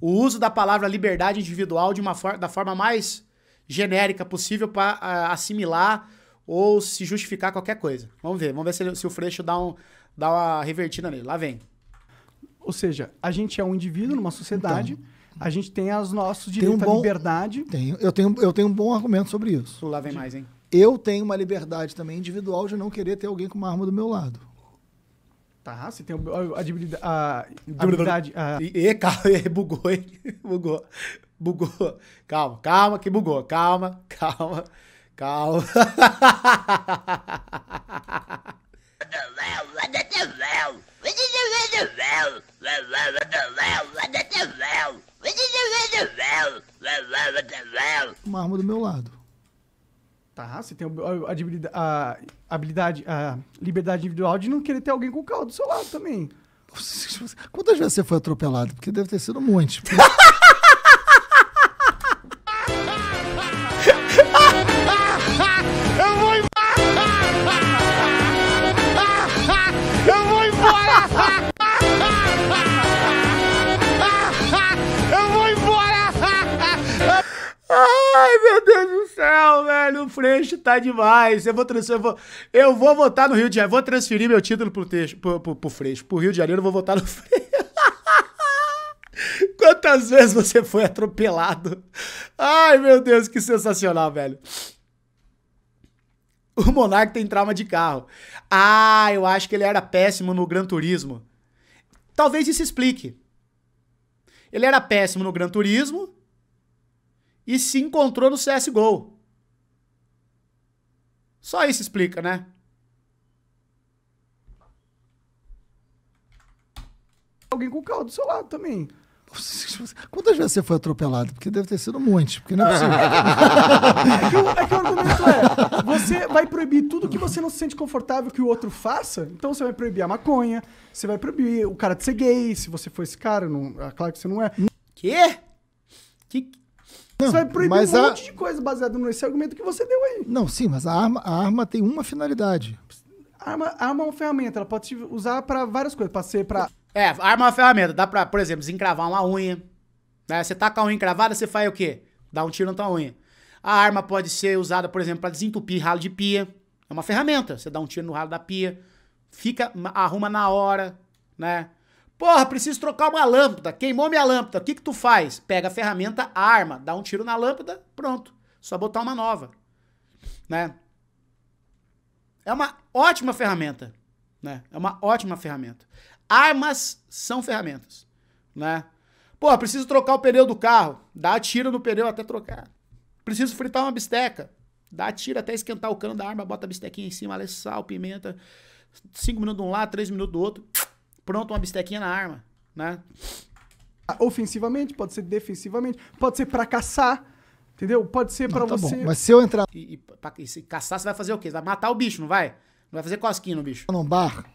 o uso da palavra liberdade individual de uma for da forma mais genérica possível para assimilar ou se justificar qualquer coisa. Vamos ver, vamos ver se, se o Freixo dá, um, dá uma revertida nele. Lá vem. Ou seja, a gente é um indivíduo numa sociedade, então, a gente tem os nossos direitos um bom, à liberdade. Tenho, eu, tenho, eu tenho um bom argumento sobre isso. Lá vem mais, hein? Eu tenho uma liberdade também individual de não querer ter alguém com uma arma do meu lado. Tá, você tem a, habilidade. A, habilidade a... E, calma, e, bugou, hein? Bugou. Bugou. Calma, calma que bugou. Calma, calma, calma. Uma arma do meu lado. Tá, você tem a, habilidade, a, a liberdade individual de não querer ter alguém com o carro do seu lado também. Quantas vezes você foi atropelado? Porque deve ter sido um monte. Freixo tá demais. Eu vou, eu vou, eu vou votar no Rio de Janeiro. Vou transferir meu título pro, texto, pro, pro, pro Freixo. Pro Rio de Janeiro, eu vou votar no Freixo. Quantas vezes você foi atropelado? Ai, meu Deus, que sensacional, velho. O Monark tem trauma de carro. Ah, eu acho que ele era péssimo no Gran Turismo. Talvez isso explique. Ele era péssimo no Gran Turismo e se encontrou no CSGO. Só isso explica, né? Alguém com o carro do seu lado também. Quantas vezes você foi atropelado? Porque deve ter sido um monte, porque não é possível. é, que o, é que o argumento é: você vai proibir tudo que você não se sente confortável que o outro faça, então você vai proibir a maconha, você vai proibir o cara de ser gay, se você for esse cara, não, é claro que você não é. Quê? Que, não, você vai proibir mas um a... monte de coisa baseado nesse argumento que você deu aí. Não, sim, mas a arma, a arma tem uma finalidade. A arma, arma é uma ferramenta, ela pode usar para várias coisas, para ser para É, a arma é uma ferramenta, dá para, por exemplo, desencravar uma unha. Né? Você tá com a unha encravada, você faz o quê? Dá um tiro na tua unha. A arma pode ser usada, por exemplo, para desentupir ralo de pia. É uma ferramenta. Você dá um tiro no ralo da pia, fica arruma na hora, né? Porra, preciso trocar uma lâmpada, queimou minha lâmpada, o que que tu faz? Pega a ferramenta, arma, dá um tiro na lâmpada, pronto. Só botar uma nova, né? É uma ótima ferramenta, né? É uma ótima ferramenta. Armas são ferramentas, né? Porra, preciso trocar o pneu do carro, dá tiro no pneu até trocar. Preciso fritar uma bisteca, dá tiro até esquentar o cano da arma, bota a bistequinha em cima, alê sal, pimenta, cinco minutos de um lado, três minutos do outro, pronto, uma bistequinha na arma, né? Ah, ofensivamente, pode ser defensivamente, pode ser para caçar, entendeu? Pode ser para tá você. Bom. Mas se eu entrar. E, e, pra, e, se caçar, você vai fazer o quê? Você vai matar o bicho, não vai? Não vai fazer cosquinha no bicho. Não, bar.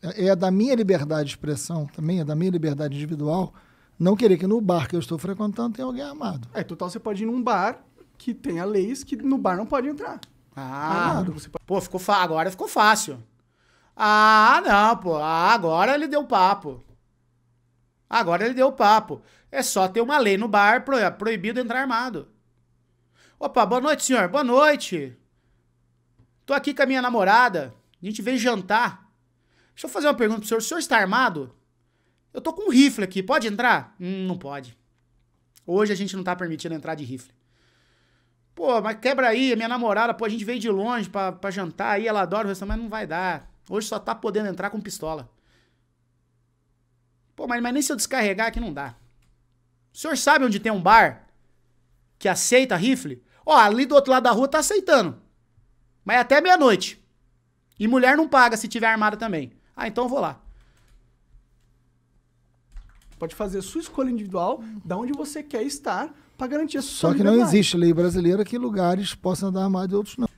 É, é da minha liberdade de expressão também, é da minha liberdade individual. Não querer que no bar que eu estou frequentando tenha alguém armado. É, total, você pode ir num bar que tenha leis que no bar não pode entrar. Ah, ah pode... pô, ficou fa... agora ficou fácil. Ah, não, pô. Ah, agora ele deu papo. Agora ele deu papo. É só ter uma lei no bar pro, proibido entrar armado. Opa, boa noite, senhor. Boa noite. Tô aqui com a minha namorada. A gente veio jantar. Deixa eu fazer uma pergunta pro senhor. O senhor está armado? Eu tô com um rifle aqui. Pode entrar? Hum, não pode. Hoje a gente não tá permitindo entrar de rifle. Pô, mas quebra aí, minha namorada, pô, a gente veio de longe pra, pra jantar aí, ela adora o restaurante, mas não vai dar. Hoje só tá podendo entrar com pistola. Pô, mas, mas nem se eu descarregar aqui não dá. O senhor sabe onde tem um bar que aceita rifle? Ó, ali do outro lado da rua tá aceitando. Mas é até meia-noite. E mulher não paga se tiver armada também. Ah, então eu vou lá. Pode fazer a sua escolha individual, da onde você quer estar, para garantir a sua Só que não existe lei brasileira que lugares possam andar armados e outros não.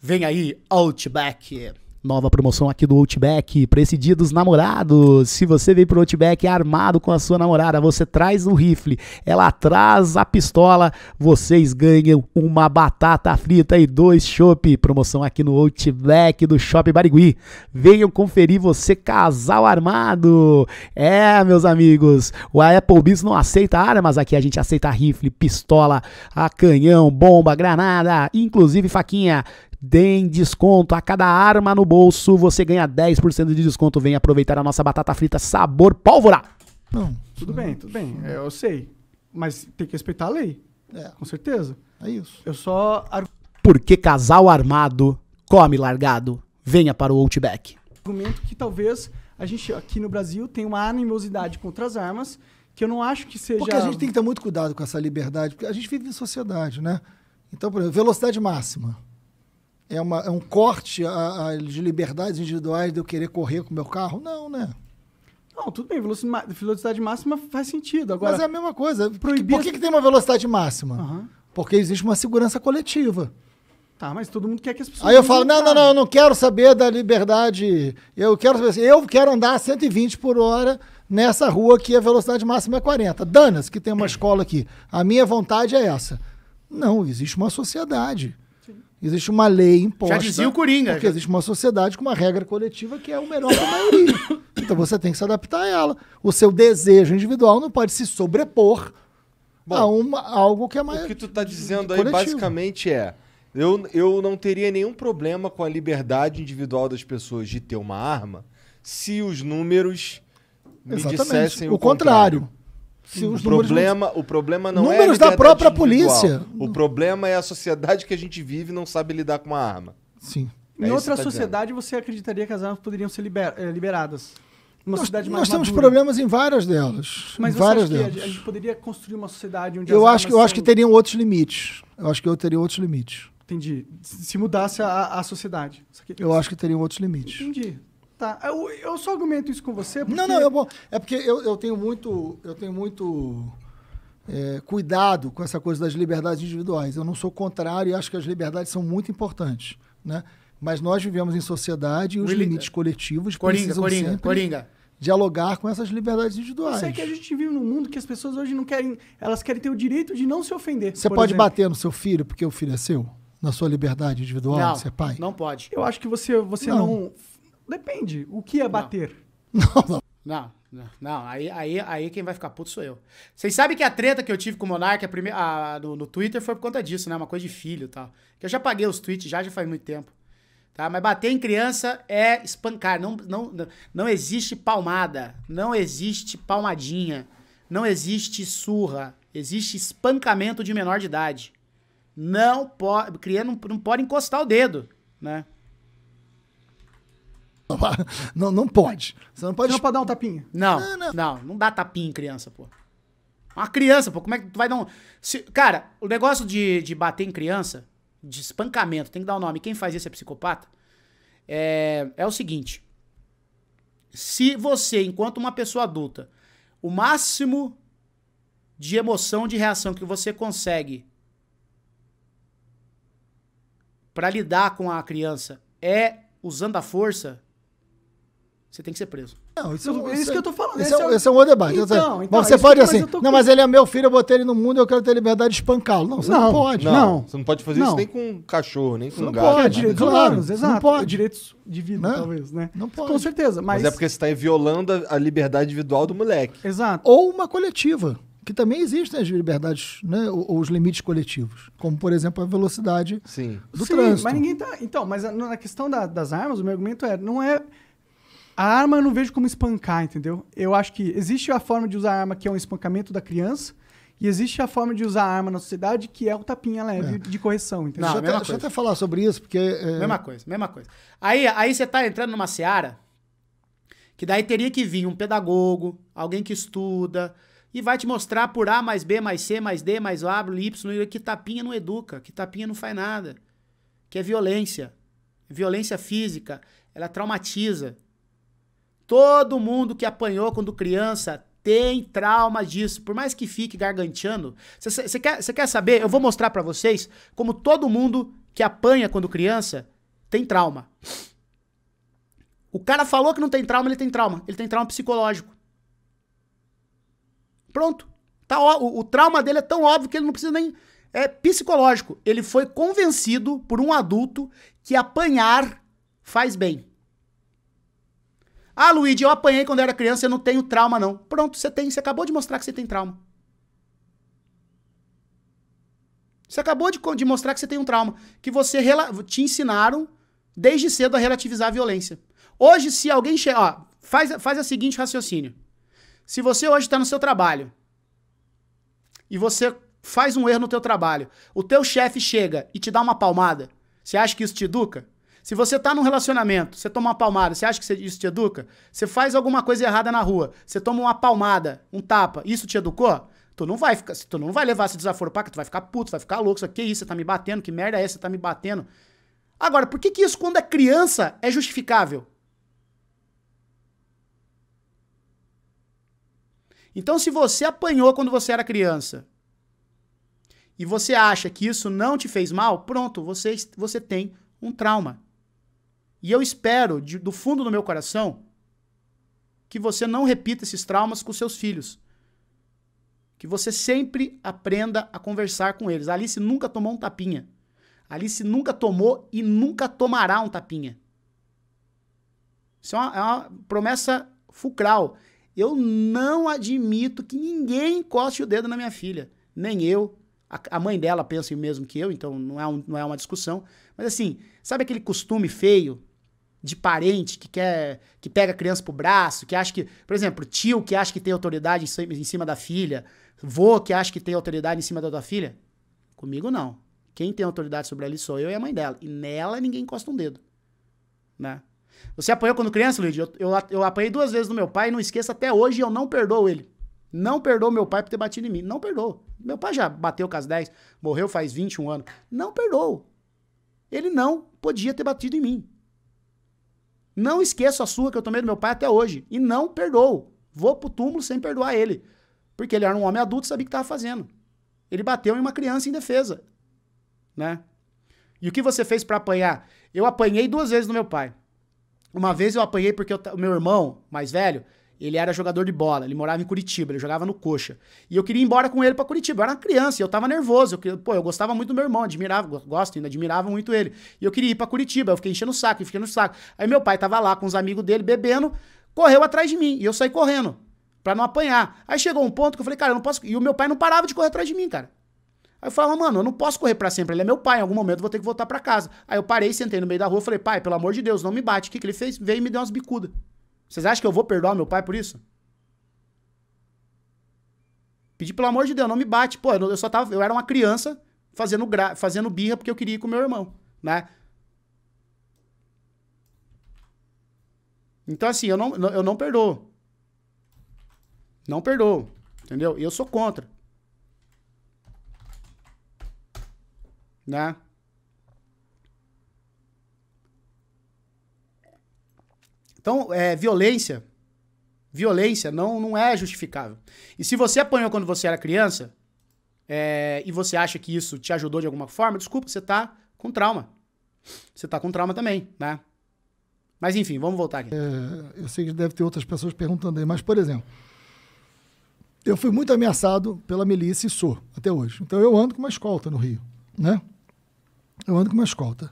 Vem aí, Outback. Nova promoção aqui do Outback, para esse dia dos namorados. Se você vem pro Outback armado com a sua namorada, você traz o rifle, ela traz a pistola, vocês ganham uma batata frita e dois chopp. Promoção aqui no Outback do Shopping Barigui. Venham conferir você casal armado. É, meus amigos, o Applebee's não aceita armas, aqui a gente aceita rifle, pistola, a canhão, bomba, granada, inclusive faquinha deem desconto. A cada arma no bolso, você ganha 10% de desconto. Vem aproveitar a nossa batata frita sabor pólvora. Não. Tudo bem, tudo bem. É, eu sei. Mas tem que respeitar a lei. É. Com certeza. É isso. Eu só. Porque casal armado come largado. Venha para o Outback. Argumento que talvez a gente aqui no Brasil tem uma animosidade contra as armas que eu não acho que seja. Porque a gente tem que ter muito cuidado com essa liberdade, porque a gente vive em sociedade, né? Então, por exemplo, velocidade máxima é, uma, é um corte de liberdades individuais de eu querer correr com o meu carro? Não, né? Não, tudo bem, velocidade máxima faz sentido. Agora, Mas é a mesma coisa. Proibir... Por que, que tem uma velocidade máxima? Uhum. Porque existe uma segurança coletiva. Tá, mas todo mundo quer que as pessoas. Aí eu falo: não, não, não, eu não quero saber da liberdade. Eu quero saber. Assim, eu quero andar 120 por hora nessa rua que a velocidade máxima é 40. Danas, que tem uma escola aqui. A minha vontade é essa. Não, existe uma sociedade. Existe uma lei imposta. Já dizia o Coringa. Porque já... existe uma sociedade com uma regra coletiva que é o melhor da maioria. então você tem que se adaptar a ela. O seu desejo individual não pode se sobrepor Bom, a, uma, algo que é mais. O que tu está dizendo aí basicamente é. Eu, eu não teria nenhum problema com a liberdade individual das pessoas de ter uma arma se os números me Exatamente. dissessem o, o contrário. contrário. Se os o, problema, não... o problema não números é. Números da própria individual. polícia. O problema é a sociedade que a gente vive não sabe lidar com a arma. Sim. É em outra tá sociedade, dizendo. você acreditaria que as armas poderiam ser liber, eh, liberadas? Uma nós, sociedade mais nós temos problemas em várias delas. Mas em várias delas. A gente poderia construir uma sociedade onde eu acho que eu são... acho que teriam outros limites. Eu acho que eu teria outros limites. Entendi. Se mudasse a, a sociedade. Eu acho que teriam outros limites. Entendi. Tá. Eu, eu só argumento isso com você. Porque... Não, não, eu, é porque eu, eu tenho muito. Eu tenho muito. É, cuidado com essa coisa das liberdades individuais. Eu não sou contrário e acho que as liberdades são muito importantes, né? Mas nós vivemos em sociedade e os Willi... limites coletivos Coringa, precisam Coringa, sempre Coringa. dialogar com essas liberdades individuais. Isso é que a gente vive num mundo que as pessoas hoje não querem, elas querem ter o direito de não se ofender. Você pode exemplo. bater no seu filho porque o filho é seu? Na sua liberdade individual não, de ser pai? Não pode. Eu acho que você, você não, não Depende. O que é bater? Não, não. Não, não, não. Aí, aí, aí quem vai ficar puto sou eu. Vocês sabem que a treta que eu tive com o Monark a prime... a, no, no, Twitter foi por conta disso, né? Uma coisa de filho e tal. Que eu já paguei os tweets já, já faz muito tempo. Tá? Mas bater em criança é espancar. Não, não, não existe palmada. Não existe palmadinha. Não existe surra. Existe espancamento de menor de idade. Não pode. Criança não, não pode encostar o dedo, né? Não, não pode. Você não pode. não pode dar um tapinha. Não, não, não. Não, não dá tapinha em criança, pô. Uma criança, pô, como é que tu vai dar um. Se... Cara, o negócio de, de bater em criança, de espancamento, tem que dar o um nome. Quem faz isso é psicopata. É, é o seguinte. Se você, enquanto uma pessoa adulta, o máximo de emoção, de reação que você consegue para lidar com a criança é usando a força, você tem que ser preso. Não, isso, então, é que eu tô é- falando. Esse, esse é, é, esse é um outro debate. Então, então, mas então, você pode assim, não, mas ele é meu filho, eu botei ele no mundo, e eu quero ter liberdade de espancá-lo. Não, você não, não pode. Não, não, Você não pode fazer não. isso nem com um cachorro, nem com um gato. Não pode, é direitos né? humanos, claro, exato. Não pode. Direitos de vida, né? talvez, né? Não pode. Com certeza, mas... mas é porque você está violando a liberdade individual do moleque. Exato. Ou uma coletiva que também existem as liberdades, né, ou, os limites coletivos, como por exemplo a velocidade Sim. do Sim, trânsito. Mas ninguém tá. Então, mas na questão da, das armas, o meu argumento é, não é a arma eu não vejo como espancar, entendeu? Eu acho que existe a forma de usar a arma que é um espancamento da criança, e existe a forma de usar a arma na sociedade que é o tapinha leve é. de correção, entendeu? Não, deixa, eu até, deixa eu até falar sobre isso, porque. É... Mesma coisa, mesma coisa. Aí, aí você tá entrando numa seara que daí teria que vir um pedagogo, alguém que estuda, e vai te mostrar por A mais B mais C mais D mais A, Y, que tapinha não educa, que tapinha não faz nada. Que é violência. Violência física, ela traumatiza. Todo mundo que apanhou quando criança tem trauma disso, por mais que fique garganteando. Você quer, quer saber? Eu vou mostrar para vocês como todo mundo que apanha quando criança tem trauma. O cara falou que não tem trauma, ele tem trauma. Ele tem trauma psicológico. Pronto. Tá, o, o trauma dele é tão óbvio que ele não precisa nem. É psicológico. Ele foi convencido por um adulto que apanhar faz bem. Ah, Luigi, eu apanhei quando eu era criança, eu não tenho trauma, não. Pronto, você tem. Você acabou de mostrar que você tem trauma. Você acabou de, de mostrar que você tem um trauma. Que você te ensinaram desde cedo a relativizar a violência. Hoje, se alguém chega. faz, faz a seguinte raciocínio. Se você hoje está no seu trabalho e você faz um erro no teu trabalho, o teu chefe chega e te dá uma palmada, você acha que isso te educa? Se você está num relacionamento, você toma uma palmada, você acha que isso te educa? Você faz alguma coisa errada na rua, você toma uma palmada, um tapa, isso te educou? Tu não vai ficar, tu não vai levar esse desaforo pra cá, tu vai ficar puto, vai ficar louco, que é isso, você tá me batendo, que merda é essa, você tá me batendo. Agora, por que que isso quando é criança é justificável? Então, se você apanhou quando você era criança e você acha que isso não te fez mal, pronto, você, você tem um trauma. E eu espero, de, do fundo do meu coração, que você não repita esses traumas com seus filhos. Que você sempre aprenda a conversar com eles. A Alice nunca tomou um tapinha. A Alice nunca tomou e nunca tomará um tapinha. Isso é uma, é uma promessa fulcral. Eu não admito que ninguém encoste o dedo na minha filha. Nem eu. A, a mãe dela pensa o mesmo que eu, então não é, um, não é uma discussão. Mas assim, sabe aquele costume feio de parente que quer que pega a criança pro braço, que acha que, por exemplo, tio que acha que tem autoridade em cima da filha, vô que acha que tem autoridade em cima da tua filha? Comigo não. Quem tem autoridade sobre ela sou eu e a mãe dela. E nela ninguém encosta um dedo. Né? Você apanhou quando criança, Luiz? Eu, eu, eu apanhei duas vezes no meu pai e não esqueço até hoje eu não perdoo ele. Não perdoou meu pai por ter batido em mim. Não perdoou Meu pai já bateu com as 10, morreu faz 21 anos. Não perdoou Ele não podia ter batido em mim. Não esqueço a sua que eu tomei do meu pai até hoje. E não perdoo. Vou pro túmulo sem perdoar ele. Porque ele era um homem adulto e sabia o que estava fazendo. Ele bateu em uma criança indefesa. Né? E o que você fez para apanhar? Eu apanhei duas vezes no meu pai. Uma vez eu apanhei porque o meu irmão mais velho ele era jogador de bola, ele morava em Curitiba, ele jogava no Coxa. E eu queria ir embora com ele para Curitiba. Eu era uma criança, eu tava nervoso. Eu, pô, eu gostava muito do meu irmão, admirava, gosto ainda, admirava muito ele. E eu queria ir para Curitiba, eu fiquei enchendo o saco, enchendo no saco. Aí meu pai tava lá com os amigos dele bebendo, correu atrás de mim e eu saí correndo para não apanhar. Aí chegou um ponto que eu falei, cara, eu não posso. E o meu pai não parava de correr atrás de mim, cara. Aí eu falava, mano, eu não posso correr para sempre, ele é meu pai, em algum momento eu vou ter que voltar para casa. Aí eu parei, sentei no meio da rua, falei, pai, pelo amor de Deus, não me bate. O que, que ele fez? Veio e me deu umas bicudas. Vocês acham que eu vou perdoar meu pai por isso? Pedi pelo amor de Deus, não me bate. Pô, eu só tava, eu era uma criança fazendo gra, fazendo birra porque eu queria ir com meu irmão, né? Então assim, eu não eu não perdoo. Não perdoo, entendeu? e Eu sou contra. Né? Então, é, violência, violência não, não é justificável. E se você apanhou quando você era criança é, e você acha que isso te ajudou de alguma forma, desculpa, você tá com trauma. Você tá com trauma também, né? Mas enfim, vamos voltar aqui. É, eu sei que deve ter outras pessoas perguntando aí, mas por exemplo, eu fui muito ameaçado pela milícia e sou até hoje. Então eu ando com uma escolta no Rio, né? Eu ando com uma escolta.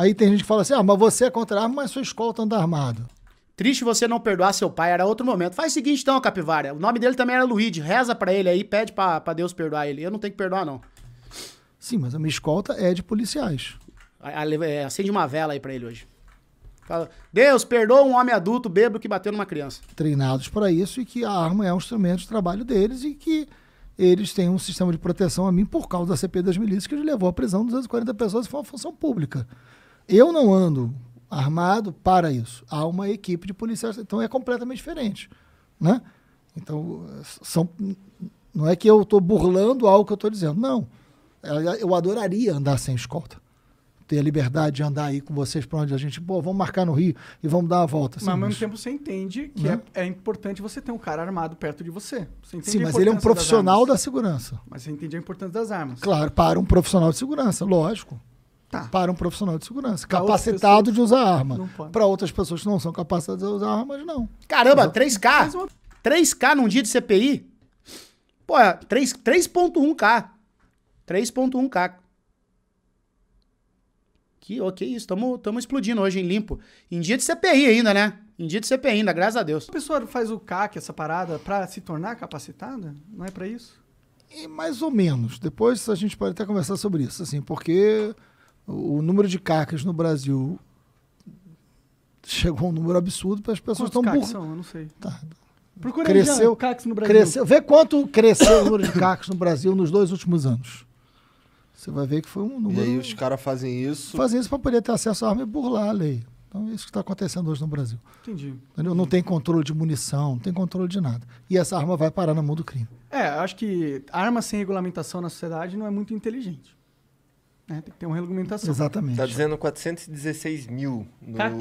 Aí tem gente que fala assim: ah, mas você é contra a arma, mas sua escolta tá anda armado. Triste você não perdoar seu pai, era outro momento. Faz o seguinte então, Capivara. O nome dele também era Luigi. Reza para ele aí, pede para Deus perdoar ele. Eu não tenho que perdoar, não. Sim, mas a minha escolta tá, é de policiais. A, a, é, acende uma vela aí para ele hoje. Fala, Deus, perdoa um homem adulto bêbado que bateu numa criança. Treinados para isso e que a arma é um instrumento de trabalho deles e que eles têm um sistema de proteção a mim por causa da CP das milícias que levou à prisão 240 pessoas e foi uma função pública. Eu não ando armado para isso. Há uma equipe de policiais, então é completamente diferente, né? Então são, não é que eu estou burlando algo que eu estou dizendo, não. Eu adoraria andar sem escolta ter a liberdade de andar aí com vocês para onde a gente, pô, vamos marcar no Rio e vamos dar uma volta. Assim, mas ao mesmo tempo você entende que né? é, é, importante você ter um cara armado perto de você. você Sim, mas ele é um profissional da segurança. Mas você entende a importância das armas. Claro, para um profissional de segurança, lógico. Tá. Para um profissional de segurança, pra capacitado de usar arma. Para outras pessoas que não são capacitadas a usar armas, não. Caramba, 3K? 3K num dia de CPI? Pô, 3.1K. É 3.1K. Que ok, isso. Estamos explodindo hoje em limpo. Em dia de CPI ainda, né? Em dia de CPI ainda, graças a Deus. A pessoa faz o CAC, essa parada, para se tornar capacitada? Não é para isso? E mais ou menos. Depois a gente pode até conversar sobre isso, assim, porque o número de cacas no Brasil chegou a um número absurdo para as pessoas estão burras. são? Eu não sei. Tá. Procura cresceu, cacas no Brasil. Cresceu, vê quanto cresceu o número de cacas no Brasil nos dois últimos anos. Você vai ver que foi um número. E aí os caras fazem isso. Fazem isso para poder ter acesso à arma e burlar a lei. Então é isso que está acontecendo hoje no Brasil. Entendi. Entendeu? Não tem controle de munição, não tem controle de nada. E essa arma vai parar na mão do crime. É, acho que arma sem regulamentação na sociedade não é muito inteligente. Né? Tem que ter uma regulamentação. Exatamente. Está dizendo 416 mil. No, tá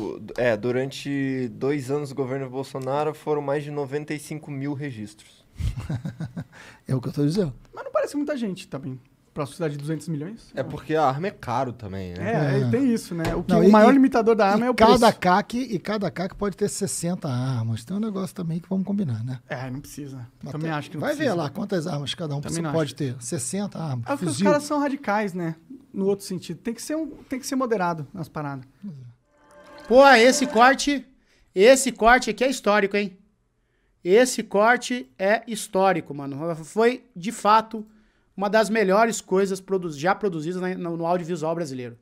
é, durante dois anos do governo Bolsonaro foram mais de 95 mil registros. é o que eu estou dizendo. Mas não parece muita gente também. Tá para a sociedade de 200 milhões. É porque a arma é caro também, né? É, é. tem isso, né? O, que, Não, o maior limitador da arma é o cada preço. CAC, e cada CAC pode ter 60 armas. Tem um negócio também que vamos combinar, né? É, não precisa. Mas também acho que não vai precisa. Vai ver lá quantas armas cada um pode acho. ter. 60 armas. É fuzil. os caras são radicais, né? No outro sentido. Tem que ser, um, tem que ser moderado nas paradas. Pô, esse corte... Esse corte aqui é histórico, hein? Esse corte é histórico, mano. Foi, de fato uma das melhores coisas produ já produzidas no, no audiovisual brasileiro.